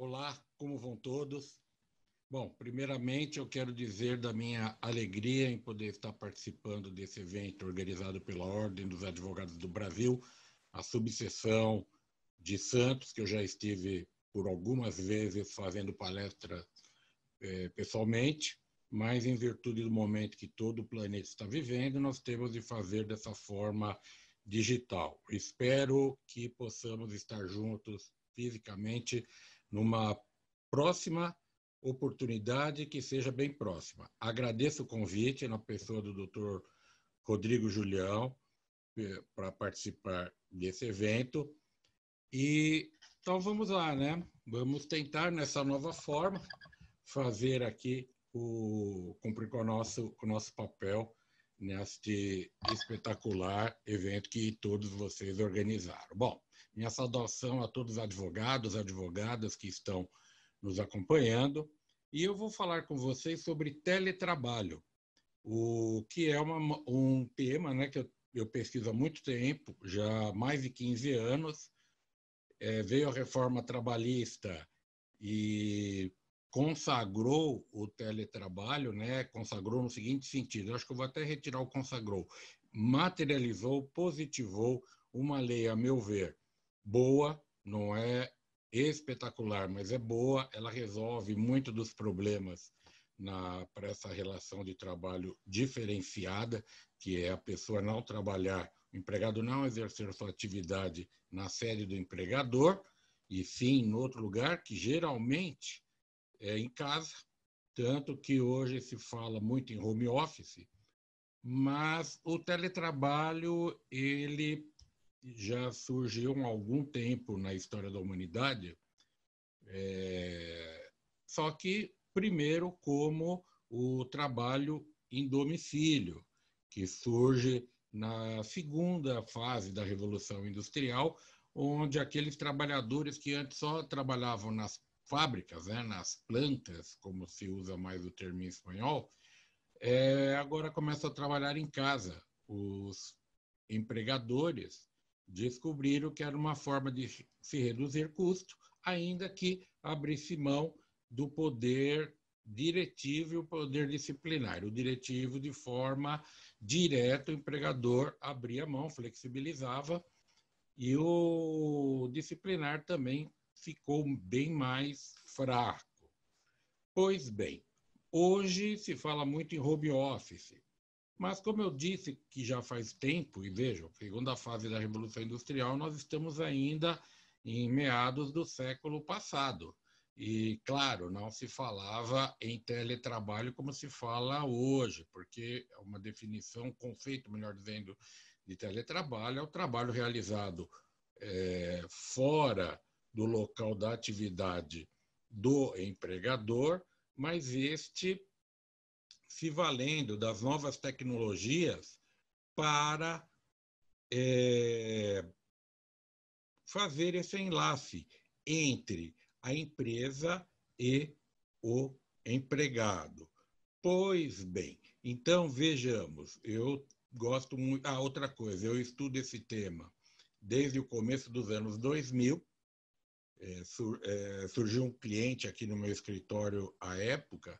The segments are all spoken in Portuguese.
Olá, como vão todos? Bom, primeiramente eu quero dizer da minha alegria em poder estar participando desse evento organizado pela Ordem dos Advogados do Brasil, a subseção de Santos, que eu já estive por algumas vezes fazendo palestra é, pessoalmente, mas em virtude do momento que todo o planeta está vivendo, nós temos de fazer dessa forma digital. Espero que possamos estar juntos fisicamente numa próxima oportunidade que seja bem próxima. Agradeço o convite na pessoa do Dr. Rodrigo Julião eh, para participar desse evento. E então vamos lá, né? Vamos tentar nessa nova forma fazer aqui o cumprir com o nosso com o nosso papel neste espetacular evento que todos vocês organizaram. Bom, minha saudação a todos os advogados, advogadas que estão nos acompanhando. E eu vou falar com vocês sobre teletrabalho, o que é uma, um tema né, que eu, eu pesquiso há muito tempo, já há mais de 15 anos. É, veio a reforma trabalhista e consagrou o teletrabalho, né? Consagrou no seguinte sentido, acho que eu vou até retirar o consagrou, materializou, positivou uma lei, a meu ver, boa, não é espetacular, mas é boa, ela resolve muito dos problemas para essa relação de trabalho diferenciada, que é a pessoa não trabalhar, o empregado não exercer sua atividade na sede do empregador, e sim em outro lugar, que geralmente é em casa, tanto que hoje se fala muito em home office, mas o teletrabalho ele já surgiu há algum tempo na história da humanidade, é, só que primeiro como o trabalho em domicílio, que surge na segunda fase da Revolução Industrial, onde aqueles trabalhadores que antes só trabalhavam nas fábricas, né, nas plantas, como se usa mais o termo em espanhol, é, agora começam a trabalhar em casa. Os empregadores descobriram que era uma forma de se reduzir custo, ainda que abrisse mão do poder diretivo e o poder disciplinar. O diretivo, de forma direta, o empregador abria mão, flexibilizava, e o disciplinar também ficou bem mais fraco. Pois bem, hoje se fala muito em home office. Mas, como eu disse que já faz tempo, e vejam, segunda fase da Revolução Industrial, nós estamos ainda em meados do século passado. E, claro, não se falava em teletrabalho como se fala hoje, porque é uma definição, um conceito, melhor dizendo, de teletrabalho é o trabalho realizado é, fora do local da atividade do empregador, mas este se valendo das novas tecnologias para é, fazer esse enlace entre a empresa e o empregado. Pois bem, então vejamos, eu gosto muito. Ah, outra coisa, eu estudo esse tema desde o começo dos anos 2000. É, sur, é, surgiu um cliente aqui no meu escritório à época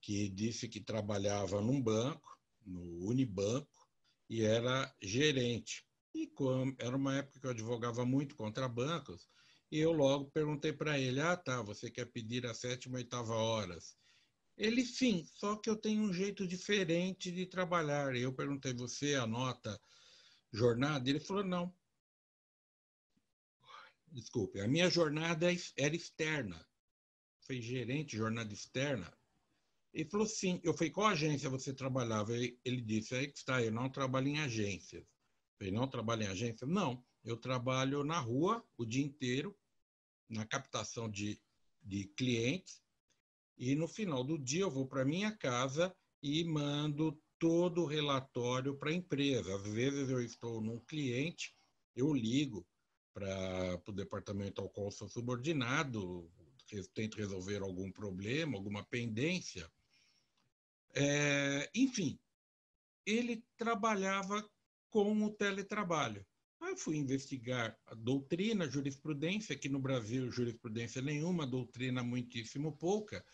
que disse que trabalhava num banco, no Unibanco, e era gerente. E como, era uma época que eu advogava muito contra bancos, e eu logo perguntei para ele: ah, tá, você quer pedir a sétima, oitava horas? Ele sim, só que eu tenho um jeito diferente de trabalhar. Eu perguntei: você anota jornada? Ele falou: não. Desculpe, a minha jornada é era externa. Foi gerente, jornada externa. Ele falou, sim. Eu falei, qual agência você trabalhava? Ele disse, aí é que está, eu não trabalho em agências. Eu falei, não trabalho em agência? Não, eu trabalho na rua o dia inteiro, na captação de, de clientes, e no final do dia eu vou para minha casa e mando todo o relatório para a empresa. Às vezes eu estou num cliente, eu ligo para o departamento ao qual sou subordinado, tento resolver algum problema, alguma pendência, é, enfim, ele trabalhava com o teletrabalho. Aí eu fui investigar a doutrina, a jurisprudência, aqui no Brasil jurisprudência nenhuma, doutrina muitíssimo pouca,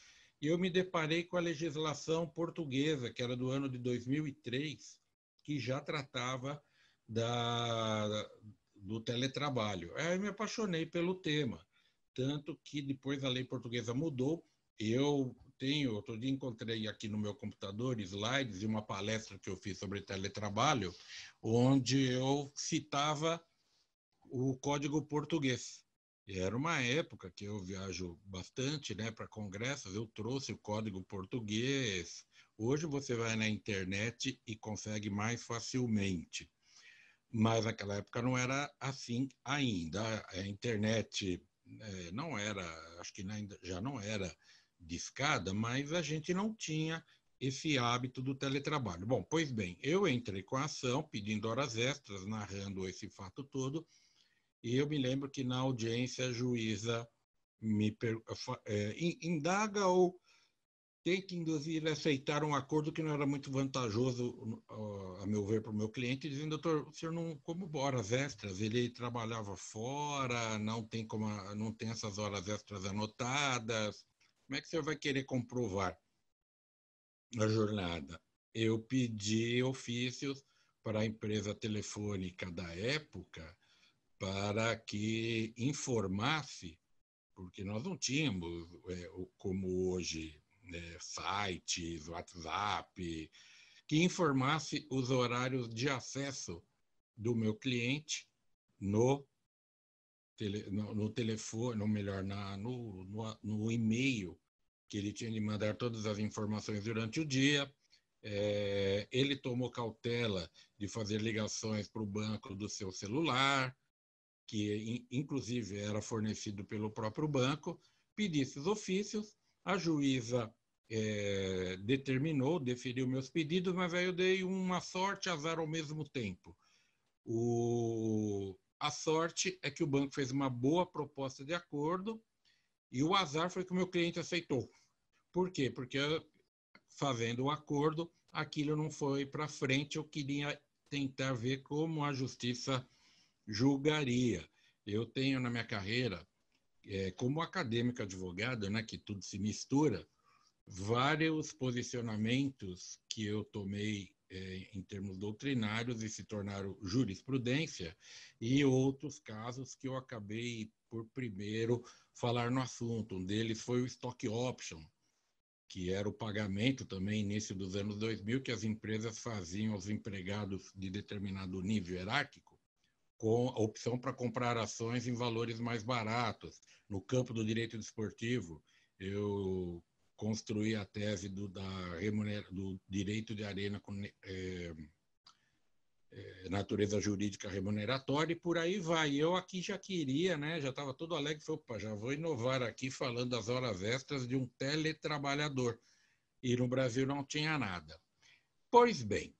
e eu me deparei com a legislação portuguesa, que era do ano de 2003, que já tratava da, do teletrabalho. Aí eu me apaixonei pelo tema, tanto que depois a lei portuguesa mudou, eu tenho, outro dia encontrei aqui no meu computador slides de uma palestra que eu fiz sobre teletrabalho, onde eu citava o código português. era uma época que eu viajo bastante né, para congressos, eu trouxe o código português. Hoje você vai na internet e consegue mais facilmente. Mas naquela época não era assim ainda. A internet é, não era, acho que ainda, já não era discada, mas a gente não tinha esse hábito do teletrabalho. Bom, pois bem, eu entrei com a ação pedindo horas extras, narrando esse fato todo, e eu me lembro que na audiência a juíza me é, indaga ou que induzir a aceitar um acordo que não era muito vantajoso, a meu ver, para o meu cliente, dizendo, doutor, o senhor não como horas extras, ele trabalhava fora, não tem, como, não tem essas horas extras anotadas, como é que o senhor vai querer comprovar a jornada? Eu pedi ofícios para a empresa telefônica da época para que informasse, porque nós não tínhamos, é, como hoje, né, sites, WhatsApp, que informasse os horários de acesso do meu cliente no tele, no, no, telefone, ou melhor, na, no, no, no e-mail, que ele tinha de mandar todas as informações durante o dia. É, ele tomou cautela de fazer ligações para o banco do seu celular, que inclusive era fornecido pelo próprio banco, pedisse os ofícios, a juíza é, determinou, deferiu meus pedidos, mas aí eu dei uma sorte azar ao mesmo tempo. O, a sorte é que o banco fez uma boa proposta de acordo e o azar foi que o meu cliente aceitou. Por quê? Porque ah, fazendo o acordo, aquilo não foi para frente. Eu queria tentar ver como a justiça julgaria. Eu tenho na minha carreira, é, como acadêmico advogado, né, que tudo se mistura, vários posicionamentos que eu tomei é, em termos doutrinários e se tornaram jurisprudência, e outros casos que eu acabei por primeiro falar no assunto. Um deles foi o stock option, que era o pagamento também início dos anos 2000 que as empresas faziam aos empregados de determinado nível hierárquico com a opção para comprar ações em valores mais baratos. No campo do direito desportivo, eu construir a tese do, da do direito de arena com é, é, natureza jurídica remuneratória e por aí vai. Eu aqui já queria, né, já estava todo alegre, falei, opa, já vou inovar aqui falando das horas extras de um teletrabalhador. E no Brasil não tinha nada. Pois bem,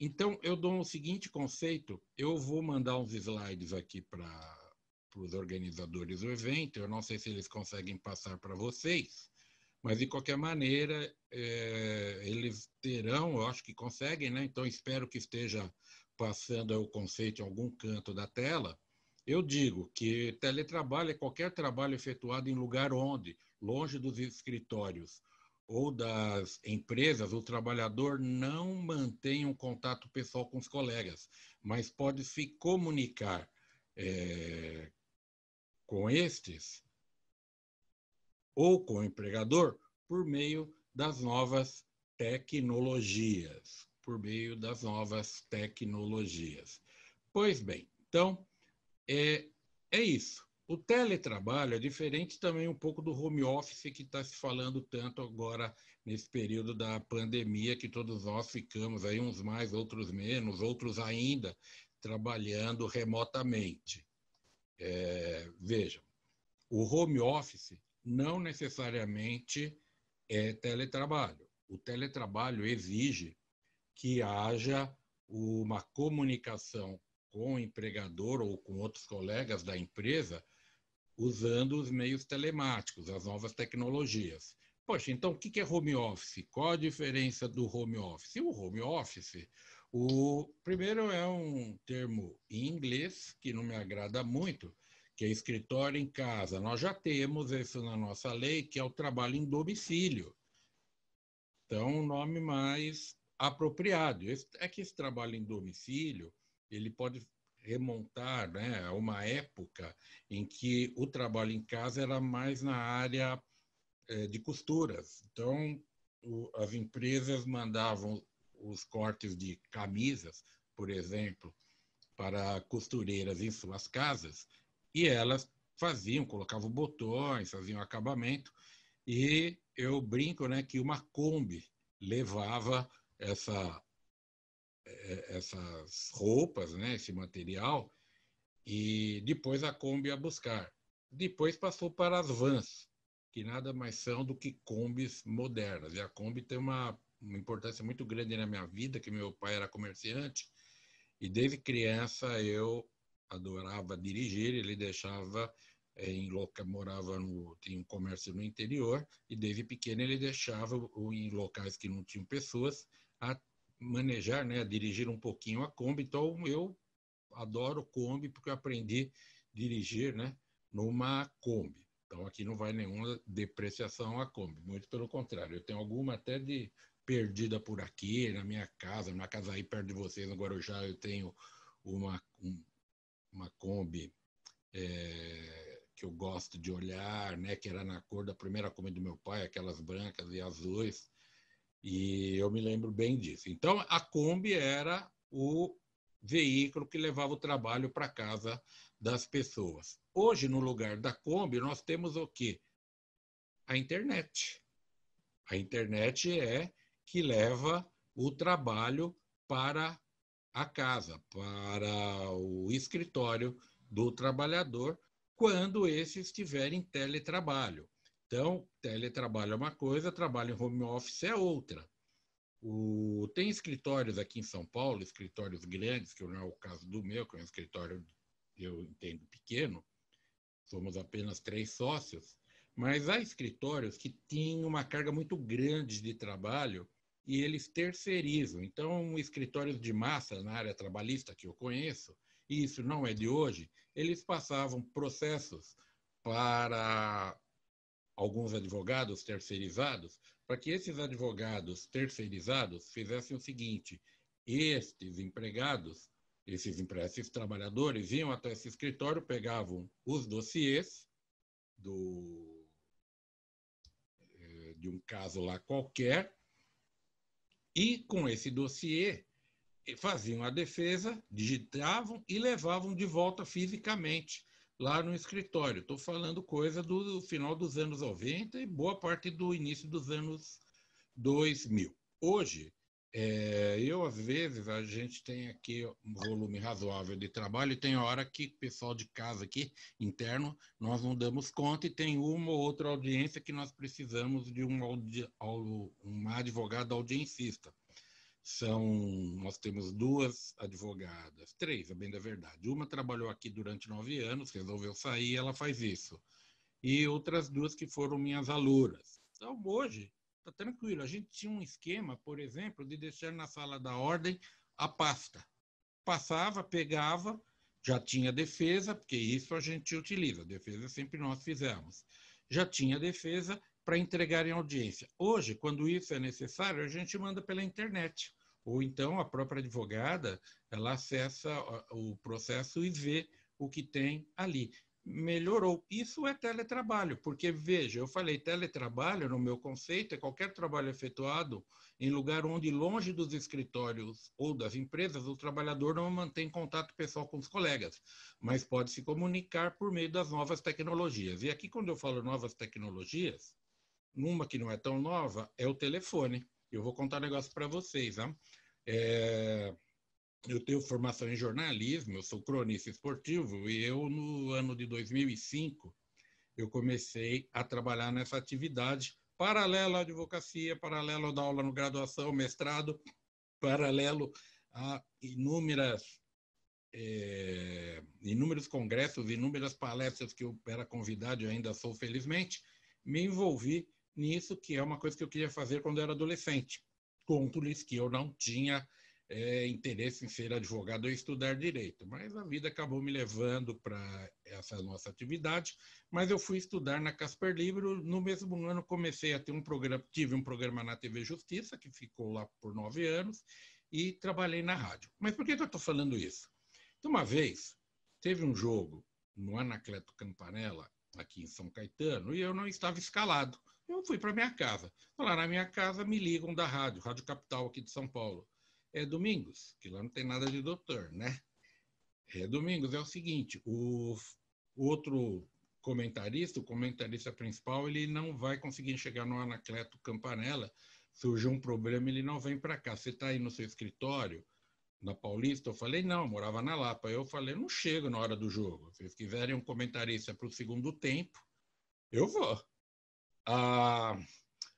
então eu dou o um seguinte conceito, eu vou mandar uns slides aqui para para os organizadores do evento, eu não sei se eles conseguem passar para vocês, mas, de qualquer maneira, é, eles terão, eu acho que conseguem, né? então espero que esteja passando o conceito em algum canto da tela. Eu digo que teletrabalho é qualquer trabalho efetuado em lugar onde, longe dos escritórios ou das empresas, o trabalhador não mantém um contato pessoal com os colegas, mas pode se comunicar é, com estes ou com o empregador por meio das novas tecnologias, por meio das novas tecnologias. Pois bem, então é, é isso. O teletrabalho é diferente também um pouco do home office que está se falando tanto agora nesse período da pandemia, que todos nós ficamos aí, uns mais, outros menos, outros ainda, trabalhando remotamente. É, vejam, o home office não necessariamente é teletrabalho. O teletrabalho exige que haja uma comunicação com o empregador ou com outros colegas da empresa usando os meios telemáticos, as novas tecnologias. Poxa, então o que é home office? Qual a diferença do home office? O home office, o primeiro é um termo em inglês que não me agrada muito, que é escritório em casa. Nós já temos isso na nossa lei, que é o trabalho em domicílio. Então, um nome mais apropriado. é que esse trabalho em domicílio ele pode remontar né, a uma época em que o trabalho em casa era mais na área é, de costuras. Então, as empresas mandavam os cortes de camisas, por exemplo, para costureiras em suas casas, e elas faziam, colocavam botões, faziam acabamento, e eu brinco né, que uma Kombi levava essa, eh, essas roupas, né, esse material, e depois a Kombi ia buscar. Depois passou para as vans, que nada mais são do que Kombis modernas. E a Kombi tem uma, uma importância muito grande na minha vida, que meu pai era comerciante, e desde criança eu adorava dirigir, ele deixava eh, em loca, morava no tinha um comércio no interior e desde pequeno ele deixava em locais que não tinham pessoas a manejar, né, a dirigir um pouquinho a Kombi. Então eu adoro Kombi porque eu aprendi a dirigir, né, numa Kombi. Então aqui não vai nenhuma depreciação à Kombi, muito pelo contrário. Eu tenho alguma até de perdida por aqui, na minha casa, na casa aí perto de vocês, no Guarujá, eu tenho uma um, uma Kombi é, que eu gosto de olhar, né, que era na cor da primeira Kombi do meu pai, aquelas brancas e azuis, e eu me lembro bem disso. Então, a Kombi era o veículo que levava o trabalho para casa das pessoas. Hoje, no lugar da Kombi, nós temos o quê? A internet. A internet é que leva o trabalho para a casa, para o escritório do trabalhador, quando esse estiver em teletrabalho. Então, teletrabalho é uma coisa, trabalho em home office é outra. O, tem escritórios aqui em São Paulo, escritórios grandes, que não é o caso do meu, que é um escritório, eu entendo, pequeno, somos apenas três sócios, mas há escritórios que têm uma carga muito grande de trabalho e eles terceirizam. Então, escritórios de massa na área trabalhista que eu conheço, e isso não é de hoje, eles passavam processos para alguns advogados terceirizados, para que esses advogados terceirizados fizessem o seguinte: estes empregados, esses, esses trabalhadores, iam até esse escritório, pegavam os dossiês do, eh, de um caso lá qualquer e com esse dossiê, eh, faziam a defesa, digitavam e levavam de volta fisicamente lá no escritório. Estou falando coisa do final dos anos 90 e boa parte do início dos anos 2000. Hoje, é, eu, às vezes, a gente tem aqui um volume razoável de trabalho e tem hora que o pessoal de casa aqui, interno, nós não damos conta e tem uma ou outra audiência que nós precisamos de um audi, uma advogada audiencista. São, nós temos duas advogadas, três, a é bem da verdade. Uma trabalhou aqui durante nove anos, resolveu sair, ela faz isso. E outras duas que foram minhas alunas. Então, hoje, Tá tranquilo. A gente tinha um esquema, por exemplo, de deixar na sala da ordem a pasta. Passava, pegava, já tinha defesa, porque isso a gente utiliza. Defesa sempre nós fizemos. Já tinha defesa para entregar em audiência. Hoje, quando isso é necessário, a gente manda pela internet. Ou então a própria advogada, ela acessa o processo e vê o que tem ali melhorou. Isso é teletrabalho, porque veja, eu falei teletrabalho no meu conceito é qualquer trabalho efetuado em lugar onde longe dos escritórios ou das empresas o trabalhador não mantém contato pessoal com os colegas, mas pode se comunicar por meio das novas tecnologias. E aqui quando eu falo novas tecnologias, uma que não é tão nova é o telefone. Eu vou contar um negócio para vocês, né? É eu tenho formação em jornalismo, eu sou cronista esportivo e eu no ano de 2005 eu comecei a trabalhar nessa atividade paralelo à advocacia, paralelo à aula no graduação, mestrado, paralelo a inúmeras é, inúmeros congressos, inúmeras palestras que eu era convidado e ainda sou felizmente, me envolvi nisso que é uma coisa que eu queria fazer quando eu era adolescente. Conto-lhes que eu não tinha é, interesse em ser advogado ou estudar direito, mas a vida acabou me levando para essa nossa atividade. Mas eu fui estudar na Casper Libro. No mesmo ano comecei a ter um programa, tive um programa na TV Justiça que ficou lá por nove anos e trabalhei na rádio. Mas por que, eu estou falando isso? uma vez teve um jogo no Anacleto Campanella aqui em São Caetano e eu não estava escalado. Eu fui para minha casa. Lá na minha casa me ligam da rádio, Rádio Capital aqui de São Paulo é Domingos, que lá não tem nada de doutor, né? É, Domingos, é o seguinte, o outro comentarista, o comentarista principal, ele não vai conseguir chegar no Anacleto Campanella, surgiu um problema, ele não vem para cá. Você está aí no seu escritório, na Paulista? Eu falei, não, eu morava na Lapa. Eu falei, não chego na hora do jogo. Se vocês quiserem um comentarista para o segundo tempo, eu vou. Ah,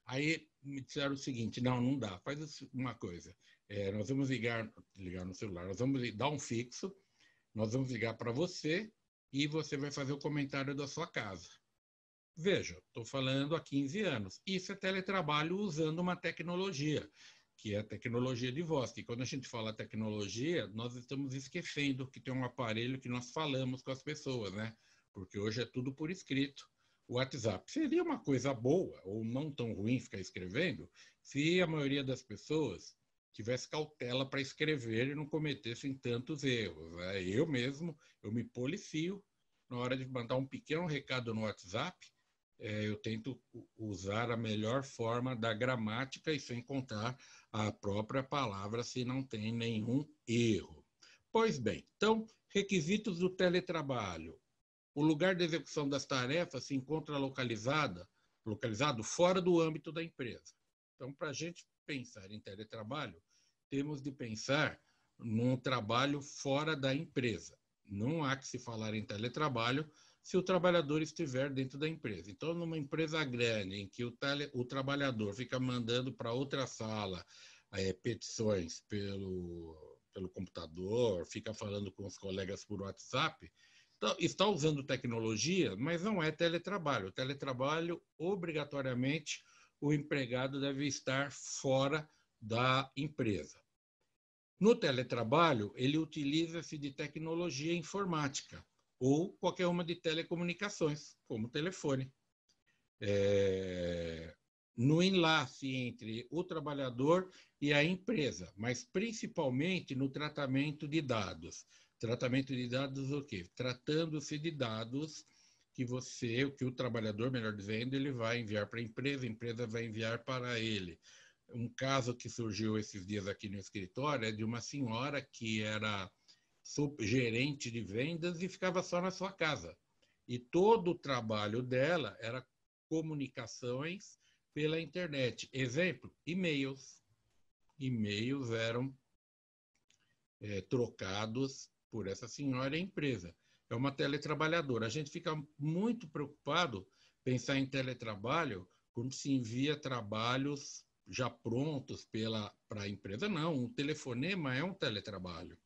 aí me disseram o seguinte, não, não dá, faz uma coisa é, nós vamos ligar, ligar no celular, nós vamos dar um fixo, nós vamos ligar para você e você vai fazer o comentário da sua casa. Veja, estou falando há 15 anos. Isso é teletrabalho usando uma tecnologia, que é a tecnologia de voz. E quando a gente fala tecnologia, nós estamos esquecendo que tem um aparelho que nós falamos com as pessoas, né? Porque hoje é tudo por escrito. O WhatsApp seria uma coisa boa ou não tão ruim ficar escrevendo se a maioria das pessoas tivesse cautela para escrever e não cometessem tantos erros. É, eu mesmo, eu me policio na hora de mandar um pequeno recado no WhatsApp, é, eu tento usar a melhor forma da gramática e sem contar a própria palavra se não tem nenhum erro. Pois bem, então, requisitos do teletrabalho. O lugar de execução das tarefas se encontra localizada, localizado fora do âmbito da empresa. Então, para a gente pensar em teletrabalho, temos de pensar num trabalho fora da empresa. Não há que se falar em teletrabalho se o trabalhador estiver dentro da empresa. Então, numa empresa grande em que o, tele, o trabalhador fica mandando para outra sala é, petições pelo, pelo computador, fica falando com os colegas por WhatsApp, então, está usando tecnologia, mas não é teletrabalho. O teletrabalho, obrigatoriamente, o empregado deve estar fora da empresa. No teletrabalho, ele utiliza-se de tecnologia informática ou qualquer uma de telecomunicações, como telefone. É, no enlace entre o trabalhador e a empresa, mas principalmente no tratamento de dados. Tratamento de dados o quê? Tratando-se de dados que você, que o trabalhador, melhor dizendo, ele vai enviar para a empresa, a empresa vai enviar para ele. Um caso que surgiu esses dias aqui no escritório é de uma senhora que era gerente de vendas e ficava só na sua casa. E todo o trabalho dela era comunicações pela internet. Exemplo, e-mails. E-mails eram é, trocados por essa senhora e empresa é uma teletrabalhadora. A gente fica muito preocupado pensar em teletrabalho quando se envia trabalhos já prontos pela para a empresa. Não, um telefonema é um teletrabalho.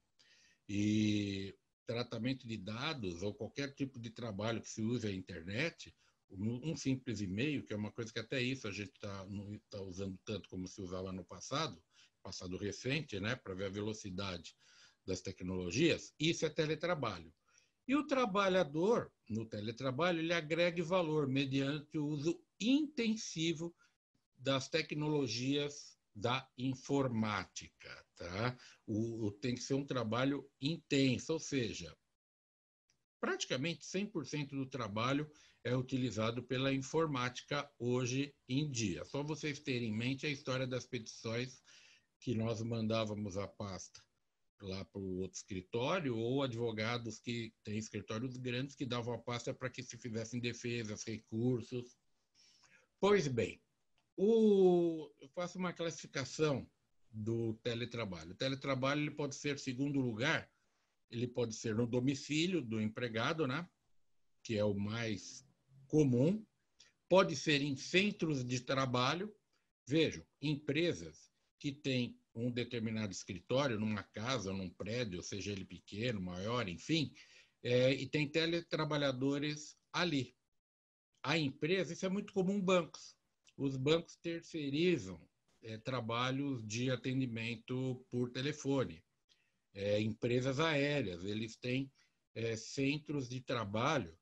E tratamento de dados ou qualquer tipo de trabalho que se use a internet, um simples e-mail, que é uma coisa que até isso a gente tá, não está usando tanto como se usava no passado, passado recente, né, para ver a velocidade das tecnologias, isso é teletrabalho. E o trabalhador, no teletrabalho, ele agrega valor mediante o uso intensivo das tecnologias da informática. Tá? O, o, tem que ser um trabalho intenso, ou seja, praticamente 100% do trabalho é utilizado pela informática hoje em dia. Só vocês terem em mente a história das petições que nós mandávamos à pasta lá para o outro escritório, ou advogados que têm escritórios grandes que davam a pasta para que se fizessem defesas, recursos. Pois bem, o, eu faço uma classificação do teletrabalho. O teletrabalho ele pode ser, segundo lugar, ele pode ser no domicílio do empregado, né? que é o mais comum, pode ser em centros de trabalho. Vejam, empresas que têm um determinado escritório, numa casa, num prédio, seja ele pequeno, maior, enfim, é, e tem teletrabalhadores ali. A empresa, isso é muito comum bancos. Os bancos terceirizam é, trabalhos de atendimento por telefone. É, empresas aéreas, eles têm é, centros de trabalho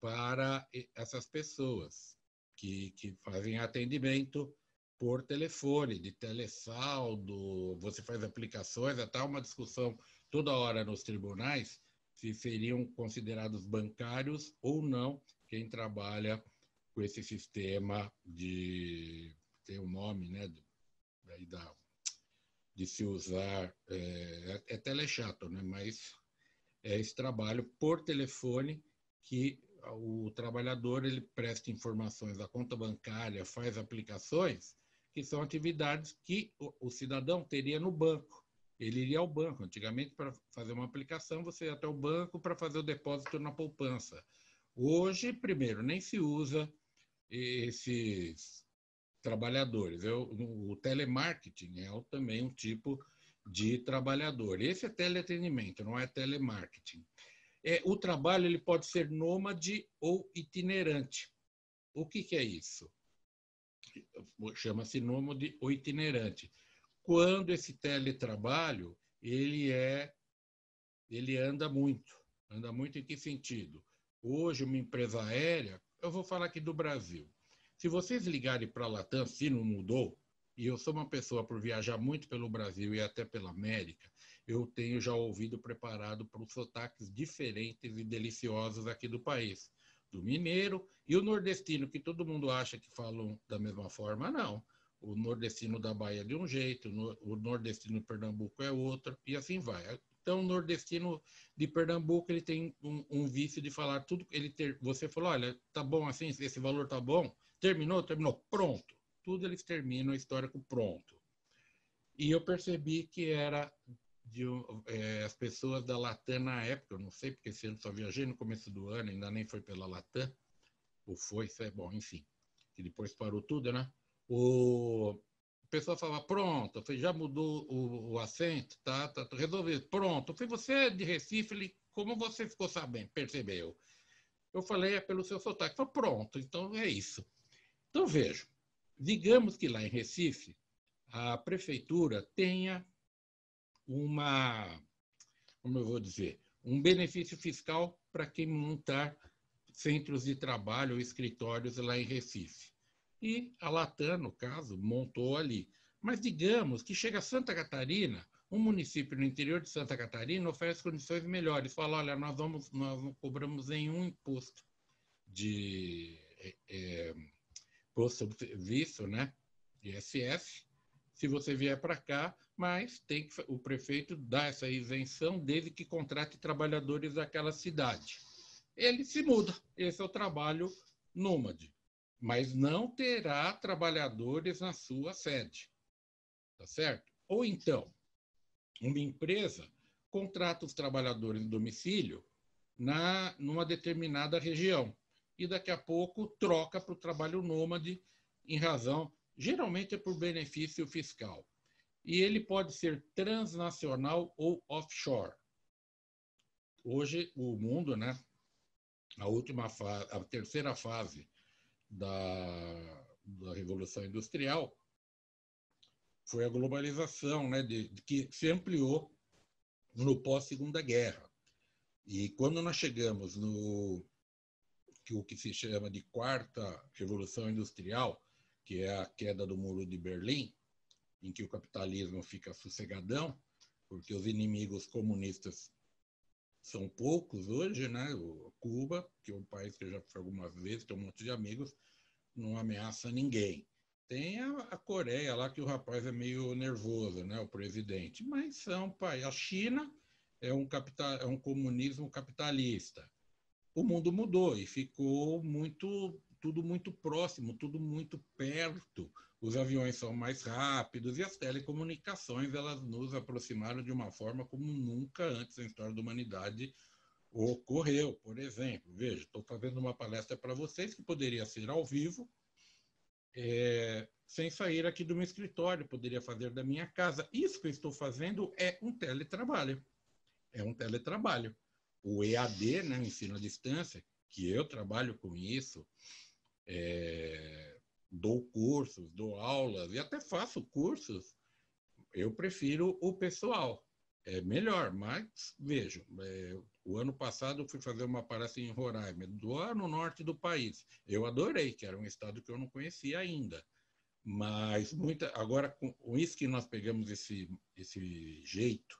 para essas pessoas que, que fazem atendimento por telefone, de telesaldo, você faz aplicações, é até uma discussão toda hora nos tribunais se seriam considerados bancários ou não quem trabalha com esse sistema de tem um nome, né, aí da de se usar é, é, é telechato, né, mas é esse trabalho por telefone que o trabalhador ele presta informações à conta bancária, faz aplicações que são atividades que o, cidadão teria no banco. Ele iria ao banco. Antigamente, para fazer uma aplicação, você ia até o banco para fazer o depósito na poupança. Hoje, primeiro, nem se usa esses trabalhadores. Eu, o telemarketing é também um tipo de trabalhador. Esse é teleatendimento, não é telemarketing. É, o trabalho ele pode ser nômade ou itinerante. O que, que é isso? chama-se nome de o itinerante. Quando esse teletrabalho ele é ele anda muito, anda muito em que sentido? Hoje uma empresa aérea, eu vou falar aqui do Brasil. Se vocês ligarem para a Latam, se não mudou, e eu sou uma pessoa por viajar muito pelo Brasil e até pela América, eu tenho já ouvido preparado para os sotaques diferentes e deliciosos aqui do país do mineiro e o nordestino, que todo mundo acha que falam da mesma forma, não. O nordestino da Bahia é de um jeito, o nordestino de Pernambuco é outro, e assim vai. Então, o nordestino de Pernambuco ele tem um, um vício de falar tudo. Ele ter, você falou, olha, tá bom assim, esse valor tá bom, terminou, terminou, pronto. Tudo eles terminam a história com pronto. E eu percebi que era de é, as pessoas da Latam na época, eu não sei, porque esse ano só viajei no começo do ano, ainda nem foi pela Latam, ou foi, isso é bom, enfim, que depois parou tudo, né? O pessoal falava, pronto, falei, já mudou o, o assento, tá, tá, tá resolvido, pronto. Eu falei, você é de Recife, ele, como você ficou sabendo, percebeu? Eu falei, é pelo seu sotaque. Falei, pronto, então é isso. Então, vejo, digamos que lá em Recife, a prefeitura tenha uma, como eu vou dizer, um benefício fiscal para quem montar centros de trabalho ou escritórios lá em Recife. E a Latam, no caso, montou ali. Mas digamos que chega a Santa Catarina, um município no interior de Santa Catarina oferece condições melhores. Fala, olha, nós, vamos, nós não cobramos nenhum imposto de é, é imposto sobre serviço, né? ISS, se você vier para cá, mas tem que, o prefeito dá essa isenção desde que contrate trabalhadores daquela cidade. Ele se muda. Esse é o trabalho nômade. Mas não terá trabalhadores na sua sede. Tá certo? Ou então, uma empresa contrata os trabalhadores em domicílio na numa determinada região e daqui a pouco troca para o trabalho nômade em razão geralmente é por benefício fiscal. E ele pode ser transnacional ou offshore. Hoje, o mundo, né, a última fase, a terceira fase da, da Revolução Industrial, foi a globalização, né, de, de que se ampliou no pós-segunda guerra. E quando nós chegamos no que o que se chama de quarta revolução industrial, que é a queda do muro de Berlim, em que o capitalismo fica sossegadão, porque os inimigos comunistas são poucos hoje, né? O Cuba, que é um país que eu já fui algumas vezes, tem um monte de amigos, não ameaça ninguém. Tem a, Coreia lá, que o rapaz é meio nervoso, né? O presidente. Mas são, é pai, a China é um, capital, é um comunismo capitalista. O mundo mudou e ficou muito tudo muito próximo, tudo muito perto. Os aviões são mais rápidos e as telecomunicações elas nos aproximaram de uma forma como nunca antes na história da humanidade ocorreu. Por exemplo, veja, estou fazendo uma palestra para vocês que poderia ser ao vivo, é, sem sair aqui do meu escritório, poderia fazer da minha casa. Isso que eu estou fazendo é um teletrabalho. É um teletrabalho. O EAD, né, ensino à distância, que eu trabalho com isso, é, dou cursos, dou aulas e até faço cursos, eu prefiro o pessoal. É melhor, mas vejo, é, o ano passado eu fui fazer uma palestra em Roraima, do no norte do país. Eu adorei, que era um estado que eu não conhecia ainda. Mas muita agora com isso que nós pegamos esse esse jeito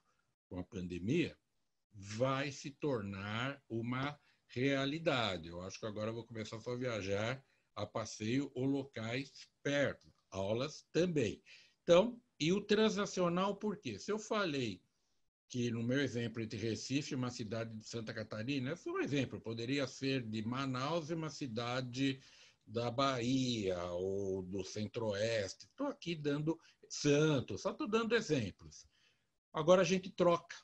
com a pandemia, vai se tornar uma realidade. Eu acho que agora eu vou começar só a viajar a passeio ou locais perto, aulas também. Então, e o transacional por quê? Se eu falei que no meu exemplo entre Recife e uma cidade de Santa Catarina, esse é um exemplo, poderia ser de Manaus e uma cidade da Bahia ou do Centro-Oeste. Estou aqui dando Santos, só estou dando exemplos. Agora a gente troca.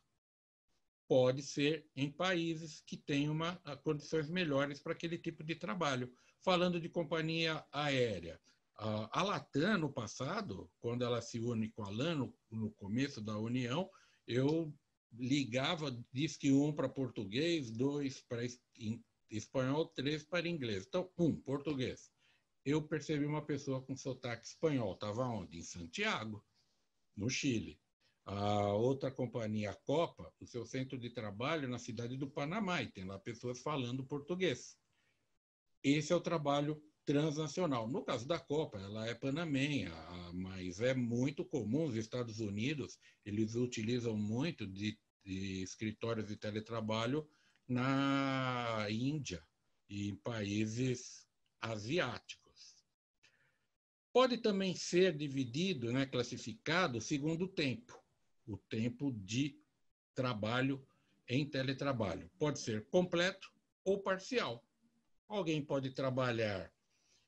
Pode ser em países que têm uma, condições melhores para aquele tipo de trabalho falando de companhia aérea. A Latam, no passado, quando ela se une com a LAN, no começo da união, eu ligava disque um para português, dois para espanhol, três para inglês. Então, um, português. Eu percebi uma pessoa com sotaque espanhol. Estava onde? Em Santiago, no Chile. A outra companhia, a Copa, o seu centro de trabalho na cidade do Panamá, e tem lá pessoas falando português. Esse é o trabalho transnacional. No caso da Copa, ela é panamenha, mas é muito comum os Estados Unidos, eles utilizam muito de, de escritórios de teletrabalho na Índia e em países asiáticos. Pode também ser dividido, né, classificado, segundo o tempo, o tempo de trabalho em teletrabalho. Pode ser completo ou parcial. Alguém pode trabalhar.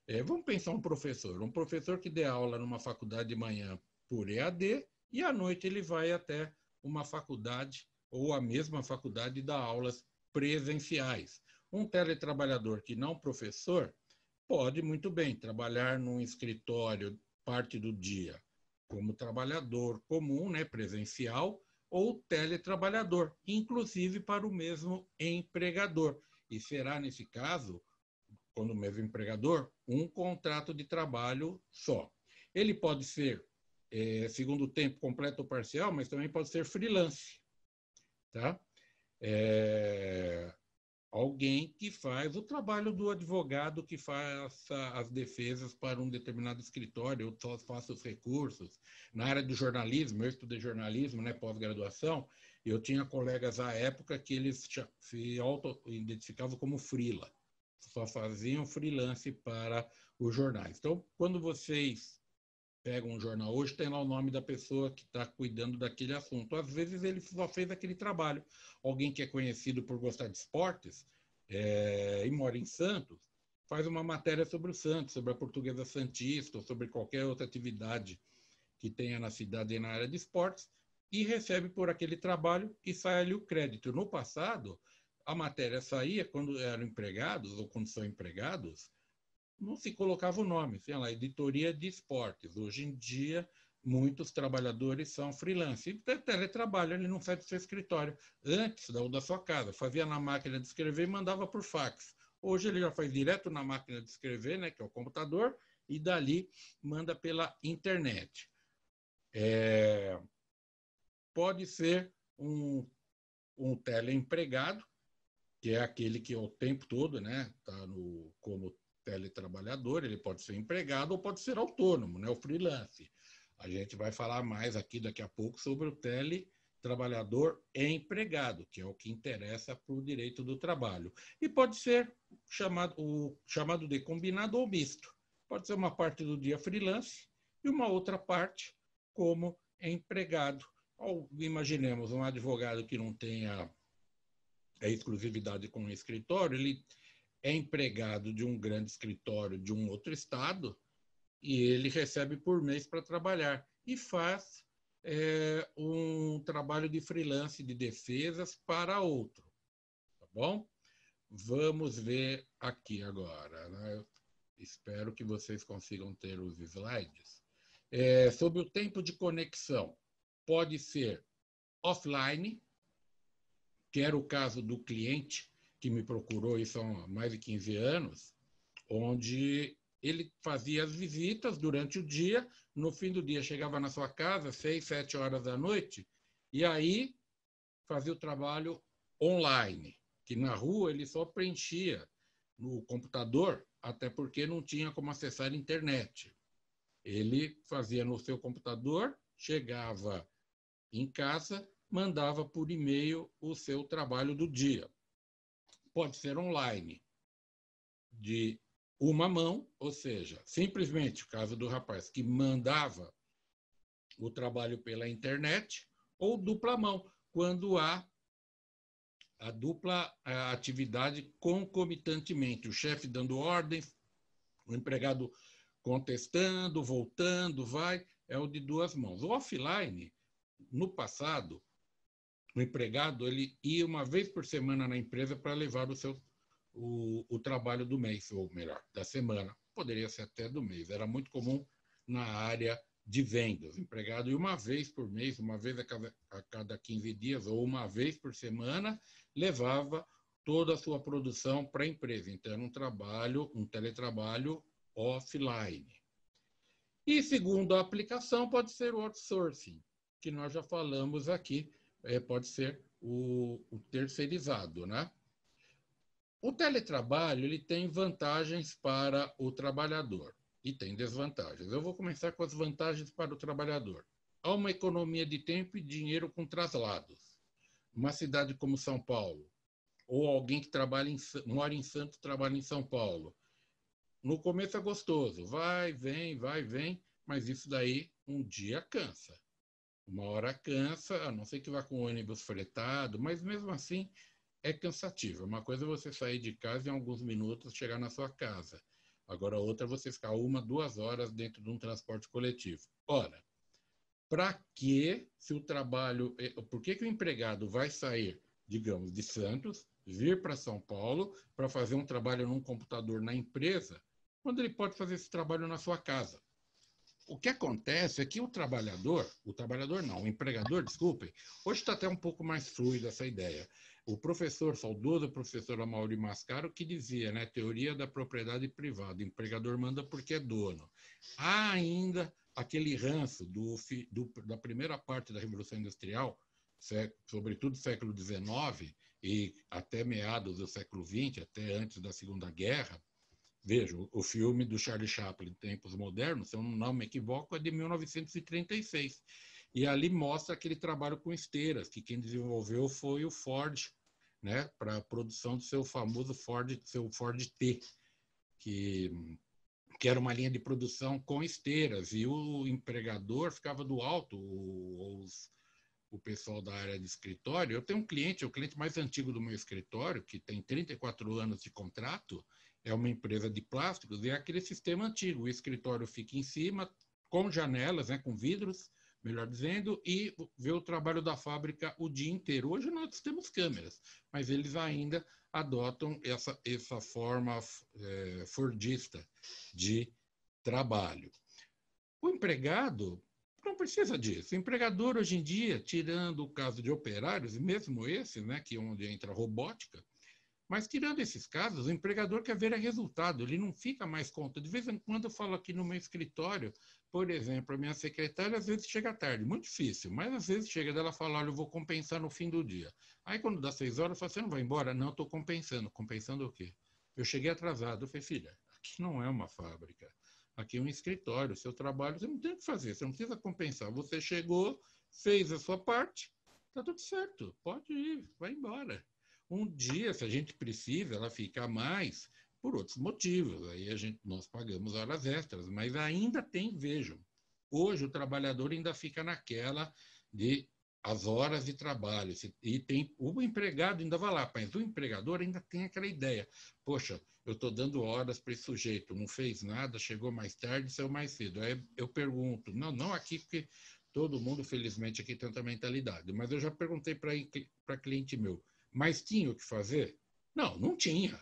É, vamos pensar um professor, um professor que dê aula numa faculdade de manhã por EAD e à noite ele vai até uma faculdade ou a mesma faculdade dá aulas presenciais. Um teletrabalhador que não professor pode muito bem trabalhar num escritório parte do dia como trabalhador comum, né, presencial, ou teletrabalhador, inclusive para o mesmo empregador e será, nesse caso, quando o mesmo empregador, um contrato de trabalho só. Ele pode ser é, segundo tempo completo ou parcial, mas também pode ser freelance. Tá? É, alguém que faz o trabalho do advogado que faça as defesas para um determinado escritório, ou só faça os recursos. Na área do jornalismo, eu estudei jornalismo, né, pós-graduação, eu tinha colegas à época que eles se auto-identificavam como frila, só faziam freelance para os jornais. Então, quando vocês pegam um jornal hoje, tem lá o nome da pessoa que está cuidando daquele assunto. Às vezes ele só fez aquele trabalho. Alguém que é conhecido por gostar de esportes é, e mora em Santos, faz uma matéria sobre o Santos, sobre a portuguesa Santista, ou sobre qualquer outra atividade que tenha na cidade e na área de esportes, e recebe por aquele trabalho e sai ali o crédito. No passado, a matéria saía quando eram empregados ou quando são empregados, não se colocava o nome, sei lá, editoria de esportes. Hoje em dia, muitos trabalhadores são freelance. E teletrabalho, ele não sai do seu escritório. Antes, da, ou da sua casa, fazia na máquina de escrever e mandava por fax. Hoje ele já faz direto na máquina de escrever, né, que é o computador, e dali manda pela internet. É pode ser um, um teleempregado, que é aquele que é o tempo todo né, tá no como teletrabalhador, ele pode ser empregado ou pode ser autônomo, né, o freelance. A gente vai falar mais aqui daqui a pouco sobre o tele trabalhador empregado, que é o que interessa para o direito do trabalho. E pode ser chamado, o, chamado de combinado ou misto. Pode ser uma parte do dia freelance e uma outra parte como empregado imaginemos, um advogado que não tenha a é, exclusividade com um escritório, ele é empregado de um grande escritório de um outro estado e ele recebe por mês para trabalhar e faz é, um trabalho de freelance de defesas para outro, tá bom? Vamos ver aqui agora. Né? Espero que vocês consigam ter os slides. É, sobre o tempo de conexão pode ser offline, que era o caso do cliente que me procurou isso há mais de 15 anos, onde ele fazia as visitas durante o dia, no fim do dia chegava na sua casa, seis, sete horas da noite, e aí fazia o trabalho online, que na rua ele só preenchia no computador, até porque não tinha como acessar a internet. Ele fazia no seu computador, chegava em casa, mandava por e-mail o seu trabalho do dia. Pode ser online, de uma mão, ou seja, simplesmente o caso do rapaz que mandava o trabalho pela internet, ou dupla mão, quando há a dupla atividade concomitantemente, o chefe dando ordens, o empregado contestando, voltando, vai, é o de duas mãos. O offline no passado, o empregado ele ia uma vez por semana na empresa para levar o seu o, o, trabalho do mês, ou melhor, da semana. Poderia ser até do mês. Era muito comum na área de vendas. O empregado ia uma vez por mês, uma vez a cada, a cada 15 dias, ou uma vez por semana, levava toda a sua produção para a empresa. Então, era um trabalho, um teletrabalho offline. E segundo a aplicação, pode ser o outsourcing, que nós já falamos aqui, é, pode ser o, o terceirizado, né? O teletrabalho ele tem vantagens para o trabalhador e tem desvantagens. Eu vou começar com as vantagens para o trabalhador. Há uma economia de tempo e dinheiro com traslados. Uma cidade como São Paulo, ou alguém que trabalha em, mora em Santos trabalha em São Paulo. No começo é gostoso, vai, vem, vai, vem, mas isso daí um dia cansa. Uma hora cansa, a não ser que vá com o ônibus fretado, mas mesmo assim é cansativo. É uma coisa é você sair de casa e em alguns minutos chegar na sua casa. Agora, outra é você ficar uma, duas horas dentro de um transporte coletivo. Ora, para que se o trabalho. Eh, por que, que o empregado vai sair, digamos, de Santos, vir para São Paulo para fazer um trabalho num computador na empresa, quando ele pode fazer esse trabalho na sua casa? O que acontece é que o trabalhador, o trabalhador não, o empregador, desculpem, hoje está até um pouco mais fluida essa ideia. O professor, saudoso professor Amaury Mascaro, que dizia, né, teoria da propriedade privada, o empregador manda porque é dono. Há ainda aquele ranço do, do, da primeira parte da Revolução Industrial, sobretudo século XIX e até meados do século XX, até antes da Segunda Guerra, veja o filme do Charlie Chaplin, Tempos Modernos, se eu não me equivoco, é de 1936. E ali mostra aquele trabalho com esteiras, que quem desenvolveu foi o Ford, né, para a produção do seu famoso Ford, seu Ford T, que, que era uma linha de produção com esteiras. E o empregador ficava do alto, os, o pessoal da área de escritório. Eu tenho um cliente, o cliente mais antigo do meu escritório, que tem 34 anos de contrato, é uma empresa de plásticos, e é aquele sistema antigo. O escritório fica em cima, com janelas, né, com vidros, melhor dizendo, e vê o trabalho da fábrica o dia inteiro. Hoje nós temos câmeras, mas eles ainda adotam essa, essa forma é, fordista de trabalho. O empregado não precisa disso. O empregador, hoje em dia, tirando o caso de operários, e mesmo esse, né, que é onde entra robótica, mas, tirando esses casos, o empregador quer ver resultado, ele não fica mais conta. De vez em quando eu falo aqui no meu escritório, por exemplo, a minha secretária às vezes chega tarde, muito difícil, mas às vezes chega dela falar, olha, eu vou compensar no fim do dia. Aí quando dá seis horas, eu falo, você não vai embora? Não, estou compensando. Compensando o quê? Eu cheguei atrasado. Eu falei, filha, aqui não é uma fábrica, aqui é um escritório, seu trabalho, você não tem o que fazer, você não precisa compensar. Você chegou, fez a sua parte, está tudo certo, pode ir, vai embora. Um dia, se a gente precisa, ela fica mais por outros motivos. Aí a gente, nós pagamos horas extras, mas ainda tem, vejam. Hoje o trabalhador ainda fica naquela de as horas de trabalho. E tem o empregado ainda vai lá, mas o empregador ainda tem aquela ideia. Poxa, eu estou dando horas para esse sujeito, não fez nada, chegou mais tarde, saiu mais cedo. Aí eu pergunto, não, não aqui, porque todo mundo, felizmente, aqui tem outra mentalidade. Mas eu já perguntei para cliente meu, mas tinha o que fazer? Não, não tinha.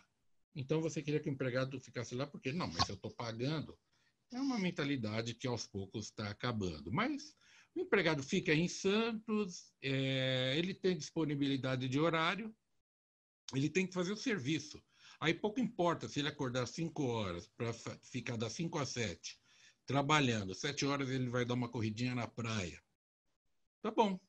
Então você queria que o empregado ficasse lá porque não, mas eu estou pagando. É uma mentalidade que aos poucos está acabando. Mas o empregado fica em Santos, é, ele tem disponibilidade de horário, ele tem que fazer o serviço. Aí pouco importa se ele acordar 5 horas para ficar das 5 às 7 trabalhando. Sete horas ele vai dar uma corridinha na praia. Tá bom,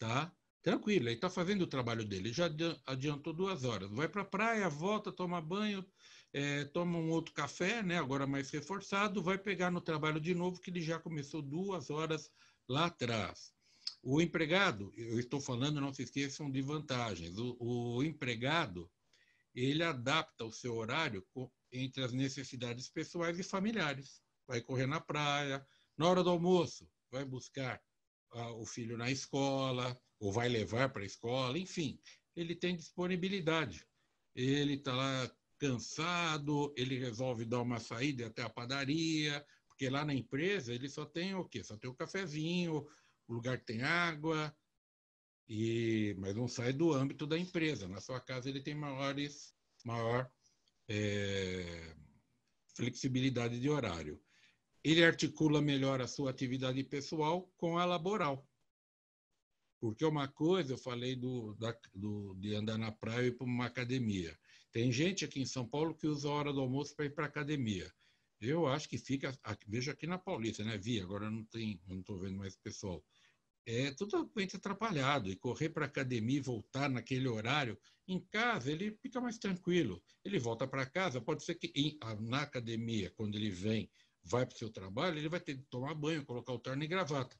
tá? Tranquilo, ele está fazendo o trabalho dele, já adiantou duas horas. Vai para a praia, volta, toma banho, é, toma um outro café, né, agora mais reforçado, vai pegar no trabalho de novo, que ele já começou duas horas lá atrás. O empregado, eu estou falando, não se esqueçam de vantagens, o, o empregado, ele adapta o seu horário entre as necessidades pessoais e familiares. Vai correr na praia, na hora do almoço, vai buscar o filho na escola, ou vai levar para a escola, enfim, ele tem disponibilidade. Ele está lá cansado, ele resolve dar uma saída até a padaria, porque lá na empresa ele só tem o quê? Só tem o cafezinho, o lugar que tem água, e mas não sai do âmbito da empresa. Na sua casa ele tem maiores, maior é, flexibilidade de horário. Ele articula melhor a sua atividade pessoal com a laboral. Porque uma coisa, eu falei do, da, do de andar na praia e ir para uma academia. Tem gente aqui em São Paulo que usa a hora do almoço para ir para a academia. Eu acho que fica, vejo aqui na Paulista, né? Vi, agora não tem, não estou vendo mais pessoal. É totalmente atrapalhado e correr para a academia e voltar naquele horário, em casa ele fica mais tranquilo. Ele volta para casa, pode ser que em, na academia, quando ele vem, vai para o seu trabalho, ele vai ter que tomar banho, colocar o terno e gravata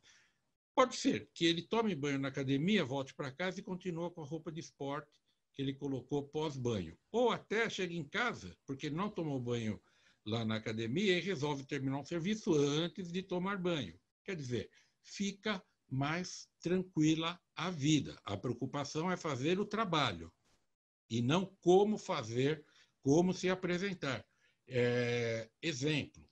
Pode ser que ele tome banho na academia, volte para casa e continue com a roupa de esporte que ele colocou pós-banho. Ou até chega em casa, porque ele não tomou banho lá na academia e resolve terminar o serviço antes de tomar banho. Quer dizer, fica mais tranquila a vida. A preocupação é fazer o trabalho e não como fazer, como se apresentar. É, exemplo,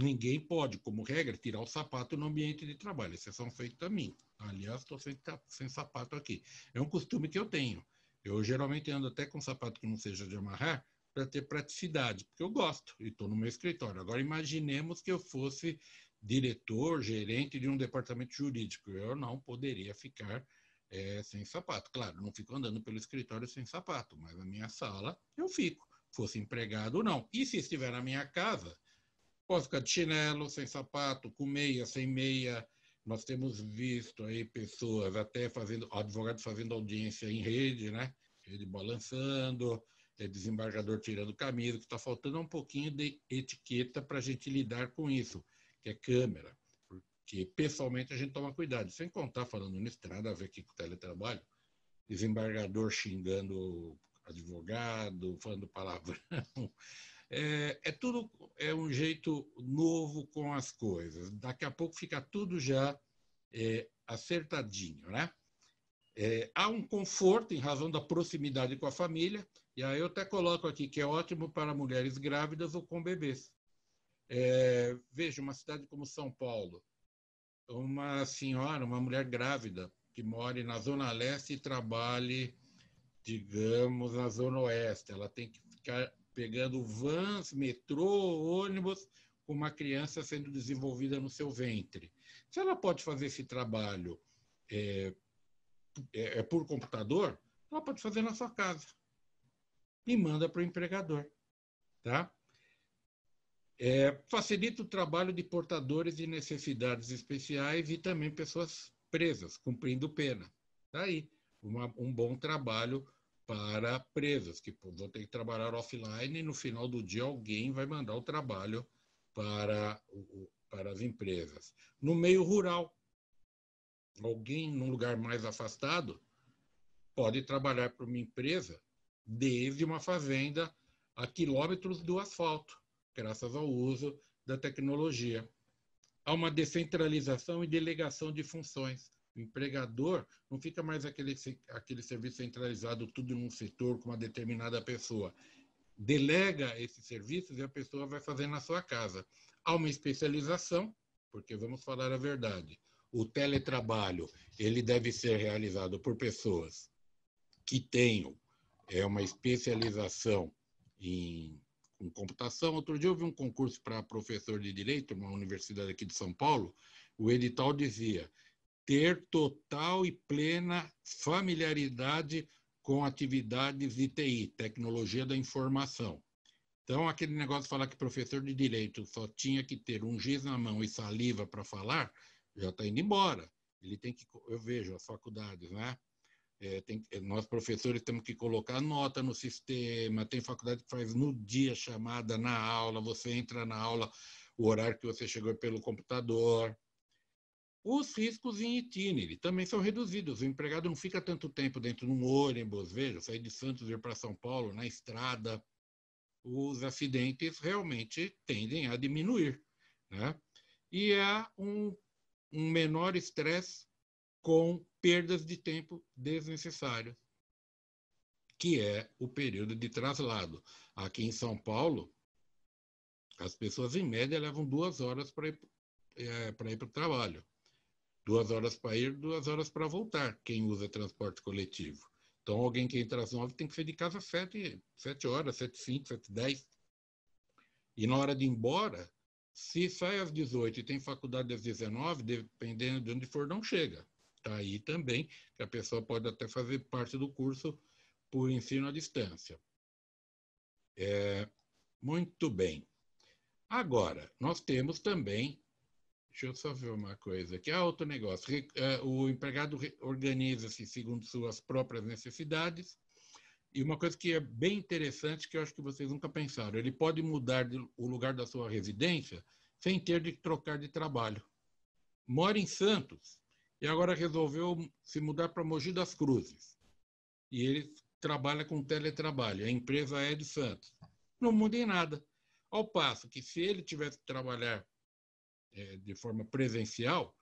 Ninguém pode, como regra, tirar o sapato no ambiente de trabalho, exceção é feita a mim. Aliás, estou sem, sem sapato aqui. É um costume que eu tenho. Eu geralmente ando até com um sapato que não seja de amarrar, para ter praticidade, porque eu gosto e estou no meu escritório. Agora, imaginemos que eu fosse diretor, gerente de um departamento jurídico. Eu não poderia ficar é, sem sapato. Claro, não fico andando pelo escritório sem sapato, mas na minha sala eu fico, fosse empregado ou não. E se estiver na minha casa, Pode ficar de chinelo, sem sapato, com meia, sem meia. Nós temos visto aí pessoas até fazendo, advogados fazendo audiência em rede, né? ele balançando, é, desembargador tirando camisa, que está faltando um pouquinho de etiqueta para a gente lidar com isso, que é câmera. Porque pessoalmente a gente toma cuidado. Sem contar, falando nisso, tem nada a ver aqui com o teletrabalho, desembargador xingando advogado, falando palavrão. É, é tudo é um jeito novo com as coisas. Daqui a pouco fica tudo já é, acertadinho, né? É, há um conforto em razão da proximidade com a família, e aí eu até coloco aqui que é ótimo para mulheres grávidas ou com bebês. É, veja, uma cidade como São Paulo, uma senhora, uma mulher grávida, que mora na Zona Leste e trabalhe, digamos, na Zona Oeste, ela tem que ficar pegando vans, metrô, ônibus, com uma criança sendo desenvolvida no seu ventre. Se ela pode fazer esse trabalho é, é, é, por computador, ela pode fazer na sua casa e manda para o empregador, tá? É, facilita o trabalho de portadores de necessidades especiais e também pessoas presas, cumprindo pena. Está aí, uma, um bom trabalho para presas, que vão ter que trabalhar offline e no final do dia alguém vai mandar o trabalho para, o, para as empresas. No meio rural, alguém num lugar mais afastado pode trabalhar para uma empresa desde uma fazenda a quilômetros do asfalto, graças ao uso da tecnologia. Há uma descentralização e delegação de funções empregador não fica mais aquele, aquele serviço centralizado tudo em um setor com uma determinada pessoa. Delega esses serviços e a pessoa vai fazer na sua casa. Há uma especialização, porque vamos falar a verdade. O teletrabalho ele deve ser realizado por pessoas que tenham é uma especialização em, em computação. Outro dia eu vi um concurso para professor de direito, uma universidade aqui de São Paulo. O edital dizia ter total e plena familiaridade com atividades de TI, tecnologia da informação. Então, aquele negócio de falar que professor de direito só tinha que ter um giz na mão e saliva para falar, já está indo embora. Ele tem que, eu vejo as faculdades, né? É, tem, é, nós professores temos que colocar nota no sistema. Tem faculdade que faz no dia chamada na aula. Você entra na aula, o horário que você chegou é pelo computador. Os riscos em itinere também são reduzidos. O empregado não fica tanto tempo dentro de um ônibus, veja, sair de Santos e ir para São Paulo, na estrada. Os acidentes realmente tendem a diminuir. Né? E há um, um menor estresse com perdas de tempo desnecessárias, que é o período de traslado. Aqui em São Paulo, as pessoas, em média, levam duas horas para ir, é, ir para o trabalho duas horas para ir, duas horas para voltar, quem usa transporte coletivo. Então, alguém que entra às nove tem que sair de casa às sete, sete horas, sete, cinco, sete, dez. E na hora de ir embora, se sai às dezoito e tem faculdade às dezenove, dependendo de onde for, não chega. Está aí também, que a pessoa pode até fazer parte do curso por ensino à distância. É, muito bem. Agora, nós temos também Deixa eu só ver uma coisa aqui. Há outro negócio. Eh, o empregado organiza-se segundo suas próprias necessidades. E uma coisa que é bem interessante, que eu acho que vocês nunca pensaram, ele pode mudar o lugar da sua residência sem ter de trocar de trabalho. Mora em Santos e agora resolveu se mudar para Mogi das Cruzes. E ele trabalha com teletrabalho, a empresa é de Santos. Não muda em nada. Ao passo que se ele tivesse que trabalhar é, de forma presencial,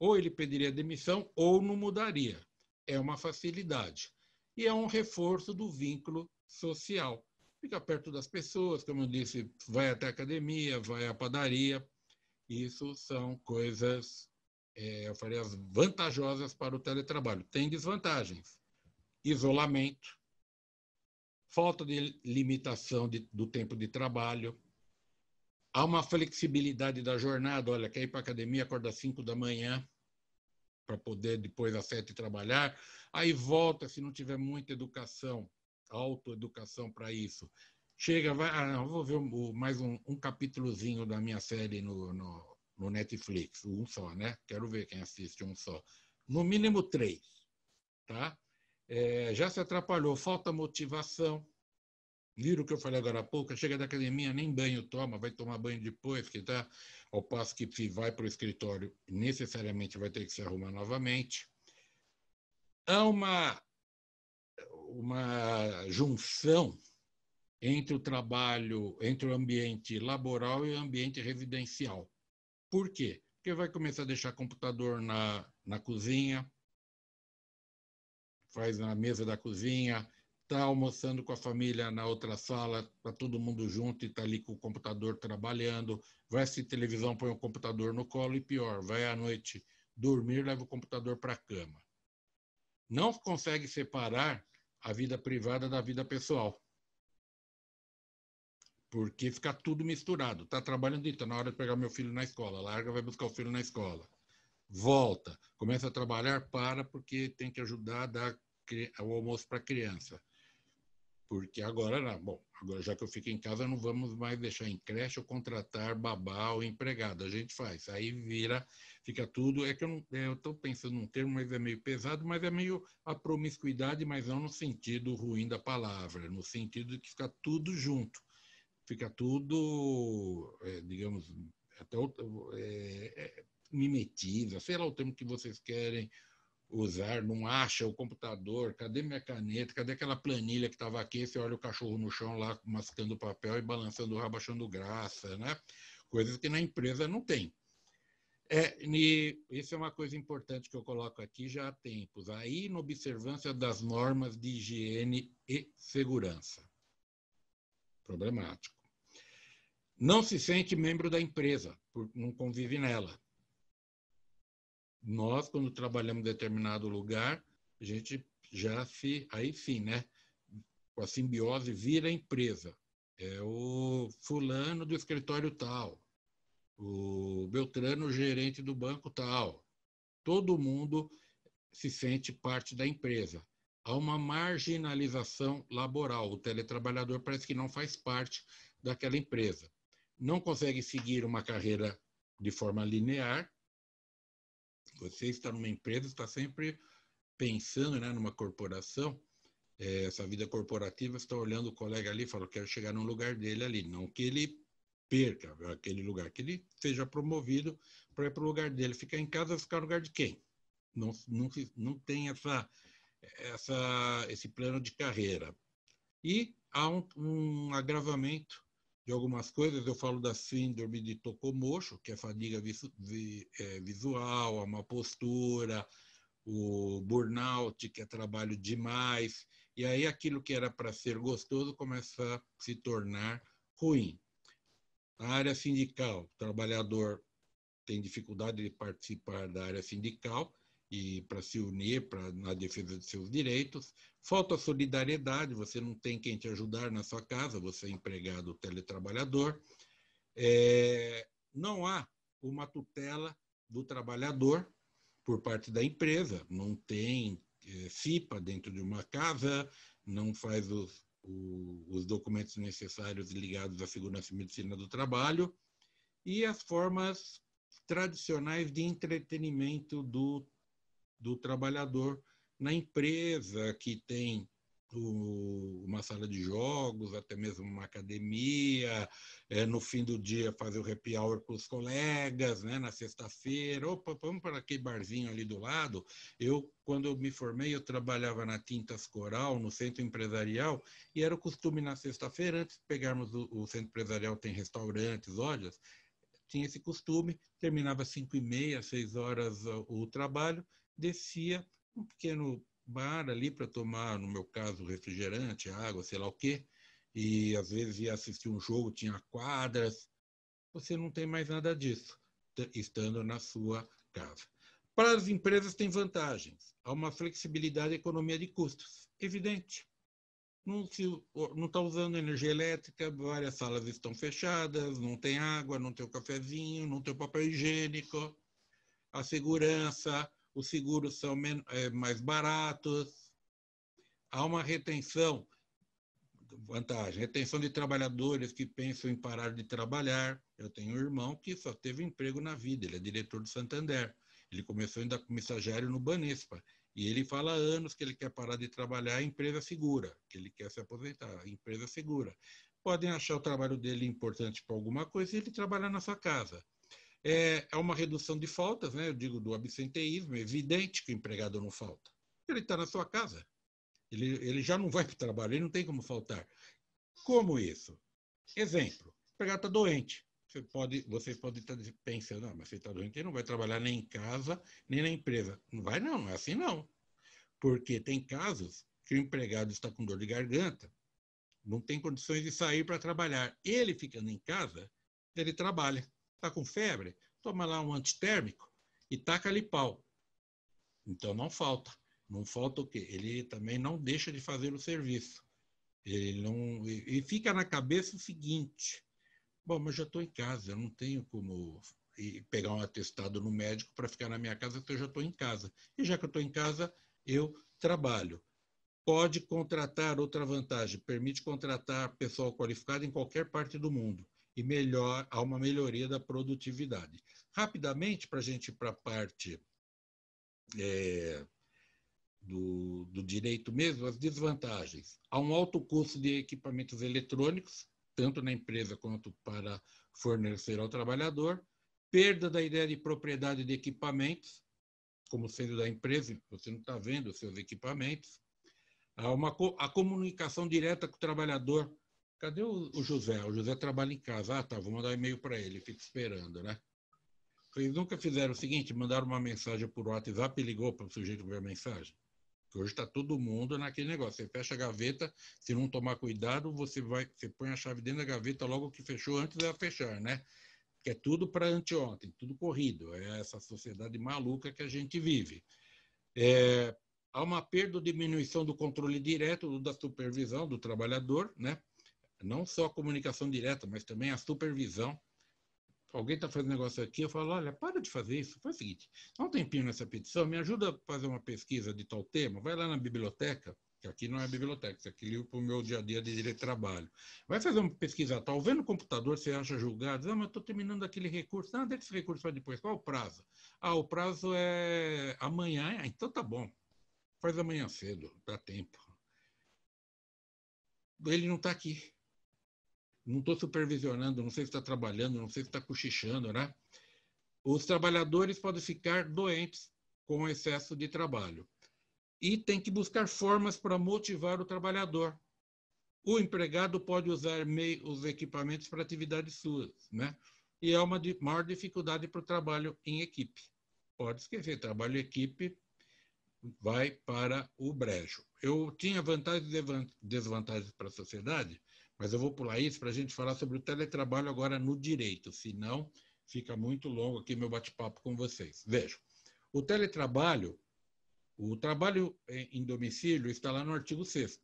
ou ele pediria demissão ou não mudaria. É uma facilidade. E é um reforço do vínculo social. Fica perto das pessoas, como eu disse, vai até a academia, vai à padaria. Isso são coisas, é, eu faria, vantajosas para o teletrabalho. Tem desvantagens: isolamento, falta de limitação de, do tempo de trabalho, Há uma flexibilidade da jornada, olha, quer ir para a academia, acorda às 5 da manhã, para poder depois às 7 trabalhar. Aí volta, se não tiver muita educação, autoeducação para isso. Chega, vai, ah, não, vou ver mais um, um capítulozinho da minha série no, no, no Netflix, um só, né? Quero ver quem assiste um só. No mínimo três, tá? É, já se atrapalhou, falta motivação, Vira o que eu falei agora há pouco, chega da academia, nem banho toma, vai tomar banho depois, que tá? Ao passo que se vai para o escritório, necessariamente vai ter que se arrumar novamente. Há uma, uma junção entre o trabalho, entre o ambiente laboral e o ambiente residencial. Por quê? Porque vai começar a deixar computador na, na cozinha, faz na mesa da cozinha, está almoçando com a família na outra sala, está todo mundo junto e está ali com o computador trabalhando, vai assistir televisão, põe o computador no colo e pior, vai à noite dormir, leva o computador para a cama. Não consegue separar a vida privada da vida pessoal. Porque fica tudo misturado. Está trabalhando, está então, na hora de pegar meu filho na escola, larga, vai buscar o filho na escola. Volta, começa a trabalhar, para, porque tem que ajudar a dar o almoço para a criança porque agora, bom, agora já que eu fico em casa, não vamos mais deixar em creche ou contratar babá ou empregado, a gente faz. Aí vira, fica tudo. É que eu é, estou pensando num termo, mas é meio pesado, mas é meio a promiscuidade, mas não no sentido ruim da palavra, no sentido de que fica tudo junto. Fica tudo, é, digamos, até é, é, mimetiza, sei lá o termo que vocês querem, usar, não acha o computador, cadê minha caneta, cadê aquela planilha que estava aqui, você olha o cachorro no chão lá mascando papel e balançando o rabo achando graça, né? Coisas que na empresa não tem. É, e isso é uma coisa importante que eu coloco aqui já há tempos, a inobservância das normas de higiene e segurança. Problemático. Não se sente membro da empresa, por não convive nela nós, quando trabalhamos em determinado lugar, a gente já se. Aí sim, né? A simbiose vira empresa. É o fulano do escritório tal, o Beltrano, gerente do banco tal. Todo mundo se sente parte da empresa. Há uma marginalização laboral. O teletrabalhador parece que não faz parte daquela empresa. Não consegue seguir uma carreira de forma linear, você está numa empresa, está sempre pensando né, numa corporação, é, essa vida corporativa, está olhando o colega ali e fala, quero chegar no lugar dele ali. Não que ele perca aquele lugar, que ele seja promovido para ir para o lugar dele. Ficar em casa, ficar no lugar de quem? Não, não, não tem essa, essa, esse plano de carreira. E há um, um agravamento de algumas coisas. Eu falo da síndrome de tokomosho que é fadiga visu, vi, é, visual, é a má postura, o burnout, que é trabalho demais. E aí aquilo que era para ser gostoso começa a se tornar ruim. A área sindical, o trabalhador tem dificuldade de participar da área sindical, e para se unir para na defesa de seus direitos. Falta solidariedade, você não tem quem te ajudar na sua casa, você é empregado teletrabalhador. É, não há uma tutela do trabalhador por parte da empresa, não tem é, CIPA dentro de uma casa, não faz os, o, os documentos necessários ligados à segurança e medicina do trabalho e as formas tradicionais de entretenimento do do trabalhador na empresa que tem uma sala de jogos, até mesmo uma academia, é, no fim do dia fazer o happy hour com os colegas, né, na sexta-feira, opa, vamos para aquele barzinho ali do lado. Eu, quando eu me formei, eu trabalhava na Tintas Coral, no centro empresarial, e era o costume na sexta-feira, antes de pegarmos o, o centro empresarial, tem restaurantes, lojas, tinha esse costume, terminava às 5 e meia, 6 horas ah, o trabalho, descia um pequeno bar ali para tomar, no meu caso, refrigerante, água, sei lá o quê, e às vezes ia assistir um jogo, tinha quadras. Você não tem mais nada disso estando na sua casa. Para as empresas tem vantagens. Há uma flexibilidade e economia de custos, evidente. Não está usando energia elétrica, várias salas estão fechadas, não tem água, não tem o cafezinho, não tem o papel higiênico. A segurança, os seguros são é, mais baratos, há uma retenção, vantagem, retenção de trabalhadores que pensam em parar de trabalhar. Eu tenho um irmão que só teve emprego na vida, ele é diretor do Santander. Ele começou ainda como estagiário no Banespa. E ele fala há anos que ele quer parar de trabalhar, em empresa segura, que ele quer se aposentar, empresa segura. Podem achar o trabalho dele importante para alguma coisa e ele trabalhar na sua casa. É, é, uma redução de faltas, né? eu digo do absenteísmo, é evidente que o empregado não falta. Ele está na sua casa, ele, ele já não vai para o trabalho, ele não tem como faltar. Como isso? Exemplo, o empregado está doente. Você pode, vocês podem estar tá pensando, ah, mas você está doente, ele não vai trabalhar nem em casa, nem na empresa. Não vai não, não é assim não. Porque tem casos que o empregado está com dor de garganta, não tem condições de sair para trabalhar. Ele ficando em casa, ele trabalha Está com febre? Toma lá um antitérmico e taca ali pau. Então não falta. Não falta o quê? Ele também não deixa de fazer o serviço. Ele não. E fica na cabeça o seguinte: bom, mas já estou em casa, eu não tenho como pegar um atestado no médico para ficar na minha casa, porque então eu já estou em casa. E já que eu estou em casa, eu trabalho. Pode contratar outra vantagem, permite contratar pessoal qualificado em qualquer parte do mundo e melhor, há uma melhoria da produtividade. Rapidamente, para a gente ir para a parte é, do, do direito mesmo, as desvantagens. Há um alto custo de equipamentos eletrônicos, tanto na empresa quanto para fornecer ao trabalhador, perda da ideia de propriedade de equipamentos, como sendo da empresa, você não está vendo os seus equipamentos, há uma, a comunicação direta com o trabalhador Cadê o, o José? O José trabalha em casa. Ah, tá, vou mandar e-mail para ele, fico esperando, né? Vocês nunca fizeram o seguinte, mandaram uma mensagem por WhatsApp e ligou para o sujeito ver a mensagem? Porque hoje está todo mundo naquele negócio. Você fecha a gaveta, se não tomar cuidado, você vai, você põe a chave dentro da gaveta logo que fechou, antes dela fechar, né? Que é tudo para anteontem, tudo corrido. É essa sociedade maluca que a gente vive. É, há uma perda ou diminuição do controle direto da supervisão do trabalhador, né? não só a comunicação direta, mas também a supervisão. Alguém está fazendo negócio aqui, eu falo, olha, para de fazer isso. Faz o seguinte, dá um tempinho nessa petição, me ajuda a fazer uma pesquisa de tal tema, vai lá na biblioteca, que aqui não é biblioteca, isso aqui é livro para o meu dia a dia de direito de trabalho. Vai fazer uma pesquisa tal, vê no computador, você acha julgado, ah, mas estou terminando aquele recurso, não, ah, deixa esse recurso para depois, qual é o prazo? Ah, o prazo é amanhã, ah, então tá bom, faz amanhã cedo, dá tempo. Ele não está aqui não estou supervisionando, não sei se está trabalhando, não sei se está cochichando, né? Os trabalhadores podem ficar doentes com o excesso de trabalho. E tem que buscar formas para motivar o trabalhador. O empregado pode usar os equipamentos para atividades suas, né? E é uma maior dificuldade para o trabalho em equipe. Pode esquecer, trabalho em equipe vai para o brejo. Eu tinha vantagens e desvantagens para a sociedade, mas eu vou pular isso para a gente falar sobre o teletrabalho agora no direito, senão fica muito longo aqui meu bate-papo com vocês. Vejam, o teletrabalho, o trabalho em domicílio está lá no artigo 6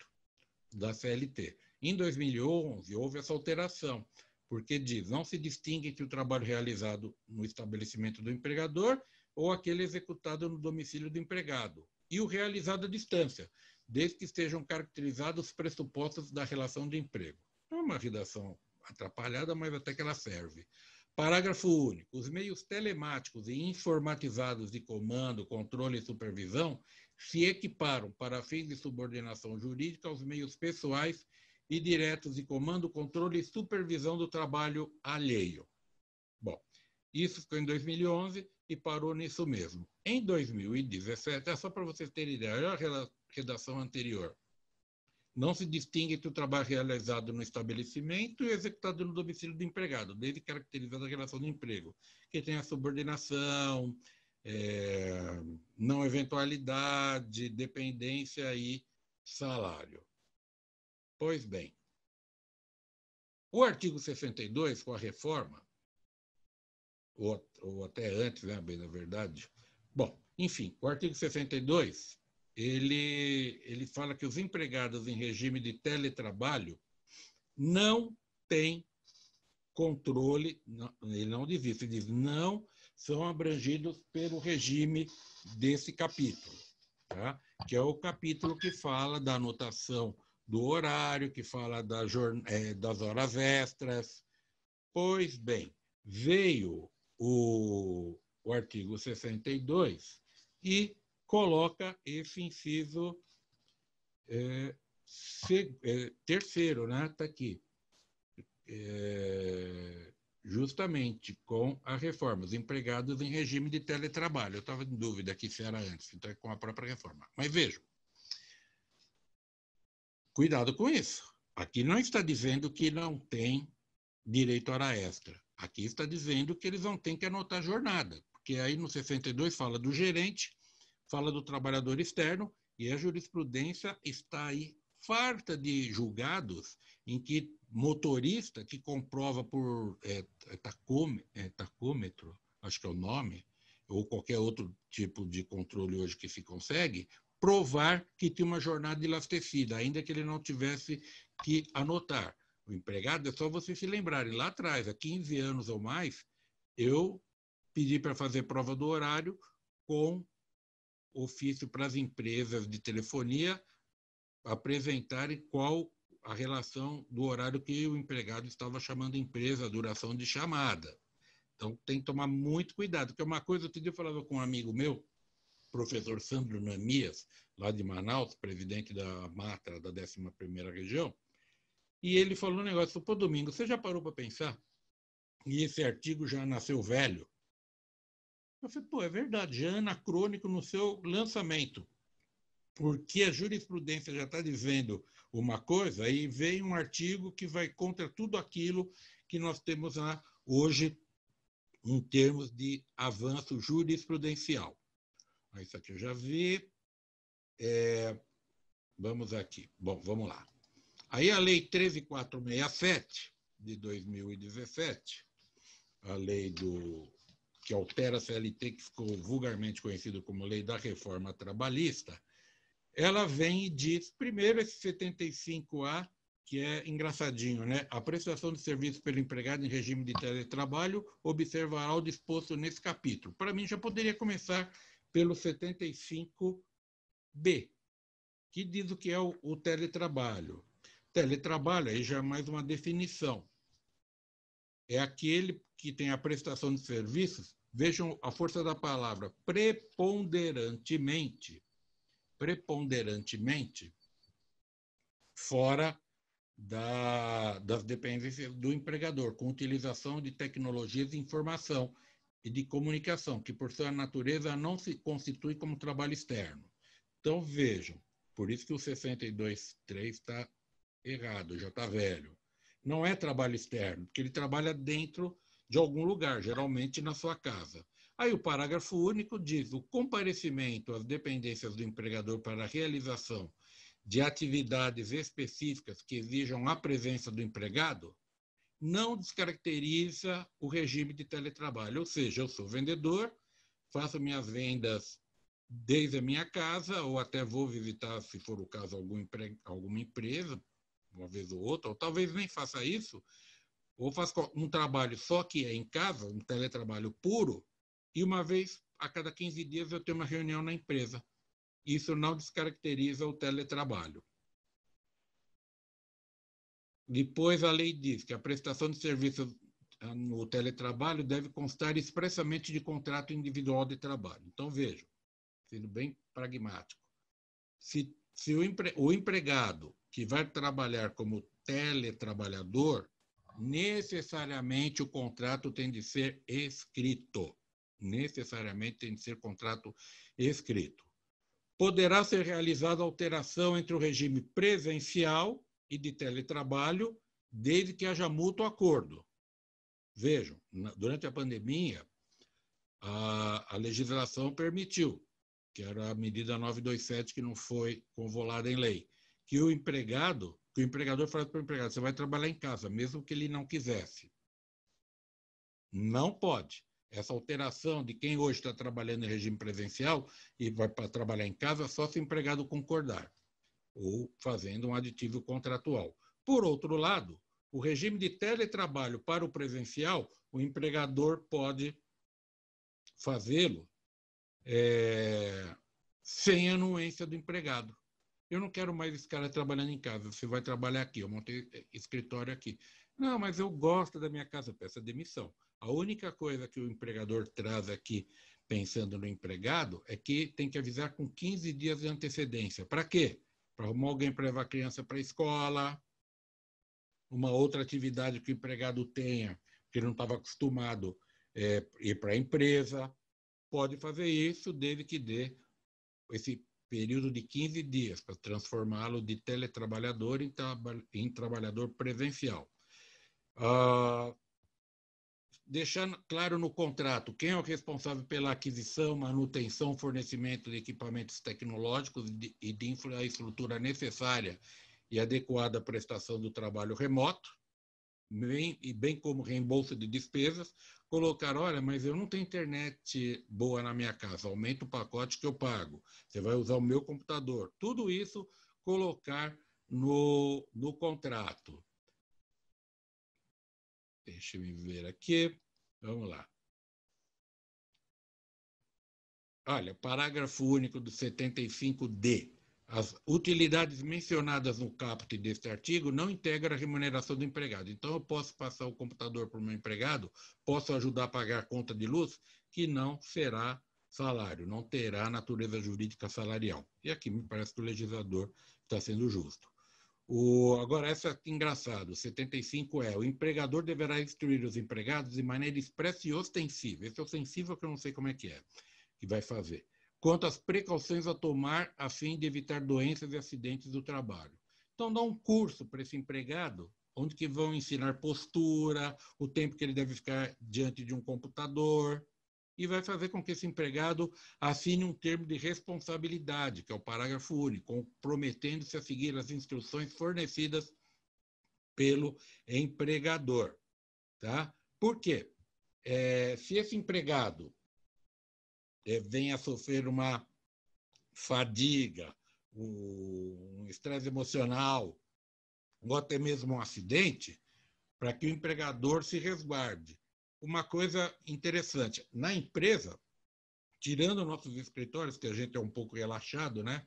da CLT. Em 2011, houve essa alteração, porque diz: não se distingue entre o trabalho realizado no estabelecimento do empregador ou aquele executado no domicílio do empregado, e o realizado à distância, desde que estejam caracterizados os pressupostos da relação de emprego. É uma redação atrapalhada, mas até que ela serve. Parágrafo único. Os meios telemáticos e informatizados de comando, controle e supervisão se equiparam para fins de subordinação jurídica aos meios pessoais e diretos de comando, controle e supervisão do trabalho alheio. Bom, isso ficou em 2011 e parou nisso mesmo. Em 2017, é só para vocês terem ideia, olha a redação anterior. Não se distingue entre o trabalho realizado no estabelecimento e executado no domicílio do empregado, desde caracterizada a relação de emprego, que tem a subordinação, é, não eventualidade, dependência e salário. Pois bem, o artigo 62, com a reforma, ou, ou até antes, né, bem na verdade, bom, enfim, o artigo 62 ele, ele fala que os empregados em regime de teletrabalho não têm controle, não, ele não diz isso, ele diz não são abrangidos pelo regime desse capítulo, tá? que é o capítulo que fala da anotação do horário, que fala da, é, das horas extras. Pois bem, veio o, o artigo 62 e coloca esse inciso é, se, é, terceiro, né? Está aqui. É, justamente com a reforma, os empregados em regime de teletrabalho. Eu estava em dúvida aqui se era antes, então é com a própria reforma. Mas vejam, cuidado com isso. Aqui não está dizendo que não tem direito à hora extra. Aqui está dizendo que eles vão ter que anotar jornada, porque aí no 62 fala do gerente fala do trabalhador externo e a jurisprudência está aí farta de julgados em que motorista que comprova por é, é tacômetro, é, tacômetro, acho que é o nome, ou qualquer outro tipo de controle hoje que se consegue, provar que tinha uma jornada elastecida, ainda que ele não tivesse que anotar. O empregado, é só vocês se lembrarem, lá atrás, há 15 anos ou mais, eu pedi para fazer prova do horário com ofício para as empresas de telefonia apresentarem qual a relação do horário que o empregado estava chamando a empresa, a duração de chamada. Então, tem que tomar muito cuidado, porque uma coisa, outro dia eu falava com um amigo meu, professor Sandro Namias, lá de Manaus, presidente da Matra da 11ª Região, e ele falou um negócio, pô, Domingo, você já parou para pensar? E esse artigo já nasceu velho, eu falei, pô, é verdade, é anacrônico no seu lançamento. Porque a jurisprudência já está dizendo uma coisa e vem um artigo que vai contra tudo aquilo que nós temos hoje em termos de avanço jurisprudencial. Ah, isso aqui eu já vi. É, vamos aqui. Bom, vamos lá. Aí a Lei 13467, de 2017, a lei do que altera a CLT, que ficou vulgarmente conhecido como Lei da Reforma Trabalhista, ela vem e diz, primeiro, esse 75A, que é engraçadinho, né? A prestação de serviço pelo empregado em regime de teletrabalho observará o disposto nesse capítulo. Para mim, já poderia começar pelo 75B, que diz o que é o, o teletrabalho. Teletrabalho, aí já é mais uma definição. É aquele que tem a prestação de serviços Vejam a força da palavra, preponderantemente, preponderantemente, fora da, das dependências do empregador, com utilização de tecnologias de informação e de comunicação, que por sua natureza não se constitui como trabalho externo. Então vejam, por isso que o 62.3 está errado, já está velho. Não é trabalho externo, porque ele trabalha dentro de algum lugar, geralmente na sua casa. Aí o parágrafo único diz: o comparecimento às dependências do empregador para a realização de atividades específicas que exijam a presença do empregado não descaracteriza o regime de teletrabalho. Ou seja, eu sou vendedor, faço minhas vendas desde a minha casa, ou até vou visitar, se for o caso, algum empre... alguma empresa, uma vez ou outra, ou talvez nem faça isso, ou faz um trabalho só que é em casa, um teletrabalho puro, e uma vez a cada 15 dias eu tenho uma reunião na empresa. Isso não descaracteriza o teletrabalho. Depois, a lei diz que a prestação de serviços ah, no teletrabalho deve constar expressamente de contrato individual de trabalho. Então, vejo, sendo bem pragmático, se, se o, empre, o empregado que vai trabalhar como teletrabalhador, necessariamente o contrato tem de ser escrito. Necessariamente tem de ser contrato escrito. Poderá ser realizada alteração entre o regime presencial e de teletrabalho, desde que haja mútuo acordo. Vejam, durante a pandemia, a, a legislação permitiu, que era a medida 927, que não foi convolada em lei, que o empregado que o empregador fala para o empregado: você vai trabalhar em casa, mesmo que ele não quisesse. Não pode. Essa alteração de quem hoje está trabalhando em regime presencial e vai para trabalhar em casa só se o empregado concordar ou fazendo um aditivo contratual. Por outro lado, o regime de teletrabalho para o presencial, o empregador pode fazê-lo é, sem anuência do empregado eu não quero mais esse cara trabalhando em casa, você vai trabalhar aqui, eu montei é, escritório aqui. Não, mas eu gosto da minha casa, peça demissão. A única coisa que o empregador traz aqui, pensando no empregado, é que tem que avisar com 15 dias de antecedência. Para quê? Para arrumar alguém para levar a criança para a escola, uma outra atividade que o empregado tenha, que não estava acostumado é, ir para a empresa. Pode fazer isso desde que dê esse período de 15 dias para transformá-lo de teletrabalhador em, traba em trabalhador presencial. Ah, deixando claro no contrato quem é o responsável pela aquisição, manutenção, fornecimento de equipamentos tecnológicos e de infraestrutura necessária e adequada à prestação do trabalho remoto bem, e bem como reembolso de despesas, colocar, olha, mas eu não tenho internet boa na minha casa, aumenta o pacote que eu pago, você vai usar o meu computador. Tudo isso colocar no, no contrato. Deixa eu ver aqui. Vamos lá. Olha, parágrafo único do 75D. As utilidades mencionadas no caput deste artigo não integram a remuneração do empregado. Então, eu posso passar o computador para o meu empregado, posso ajudar a pagar a conta de luz, que não será salário, não terá natureza jurídica salarial. E aqui me parece que o legislador está sendo justo. O, agora, essa é engraçado, 75 é, o empregador deverá instruir os empregados de maneira expressa e ostensiva. Esse é ostensivo que eu não sei como é que é, que vai fazer quanto às precauções a tomar a fim de evitar doenças e acidentes do trabalho. Então, dá um curso para esse empregado, onde que vão ensinar postura, o tempo que ele deve ficar diante de um computador, e vai fazer com que esse empregado assine um termo de responsabilidade, que é o parágrafo único, comprometendo-se a seguir as instruções fornecidas pelo empregador. Tá? Por quê? É, se esse empregado é, vem a sofrer uma fadiga, um estresse emocional, ou até mesmo um acidente, para que o empregador se resguarde. Uma coisa interessante, na empresa, tirando nossos escritórios, que a gente é um pouco relaxado, né?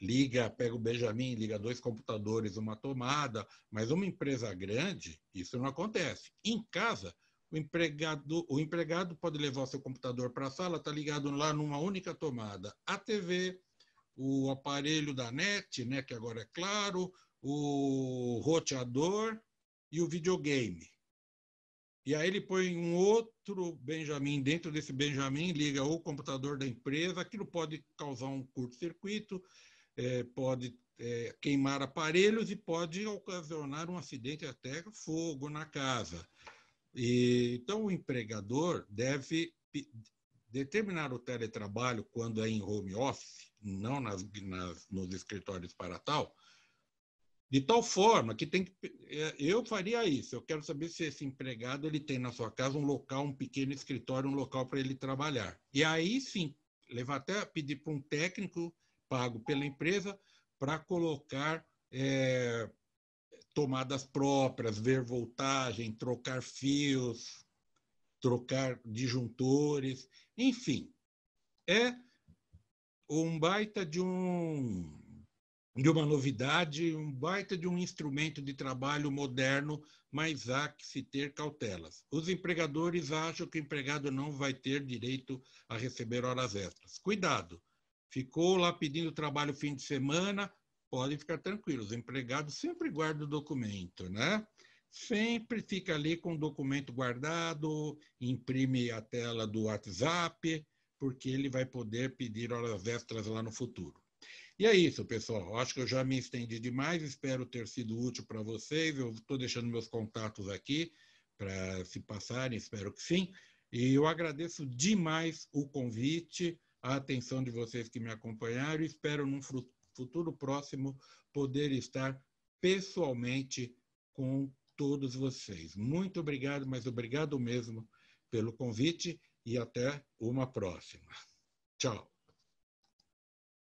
Liga, pega o Benjamin, liga dois computadores, uma tomada, mas uma empresa grande, isso não acontece. Em casa, o empregado, o empregado pode levar o seu computador para a sala, está ligado lá numa única tomada. A TV, o aparelho da net, né, que agora é claro, o roteador e o videogame. E aí ele põe um outro Benjamin dentro desse Benjamin, liga o computador da empresa, aquilo pode causar um curto-circuito, é, pode é, queimar aparelhos e pode ocasionar um acidente até fogo na casa. E, então, o empregador deve determinar o teletrabalho quando é em home office, não nas, nas, nos escritórios para tal, de tal forma que tem que é, eu faria isso. Eu quero saber se esse empregado ele tem na sua casa um local, um pequeno escritório, um local para ele trabalhar. E aí sim, levar até pedir para um técnico pago pela empresa para colocar é, tomadas próprias, ver voltagem, trocar fios, trocar disjuntores, enfim. É um baita de um de uma novidade, um baita de um instrumento de trabalho moderno, mas há que se ter cautelas. Os empregadores acham que o empregado não vai ter direito a receber horas extras. Cuidado! Ficou lá pedindo trabalho fim de semana, podem ficar tranquilos, o empregado sempre guarda o documento, né? Sempre fica ali com o documento guardado, imprime a tela do WhatsApp, porque ele vai poder pedir horas extras lá no futuro. E é isso, pessoal. Acho que eu já me estendi demais, espero ter sido útil para vocês. Eu estou deixando meus contatos aqui para se passarem, espero que sim. E eu agradeço demais o convite, a atenção de vocês que me acompanharam. Espero num futuro futuro próximo, poder estar pessoalmente com todos vocês. Muito obrigado, mas obrigado mesmo pelo convite e até uma próxima. Tchau.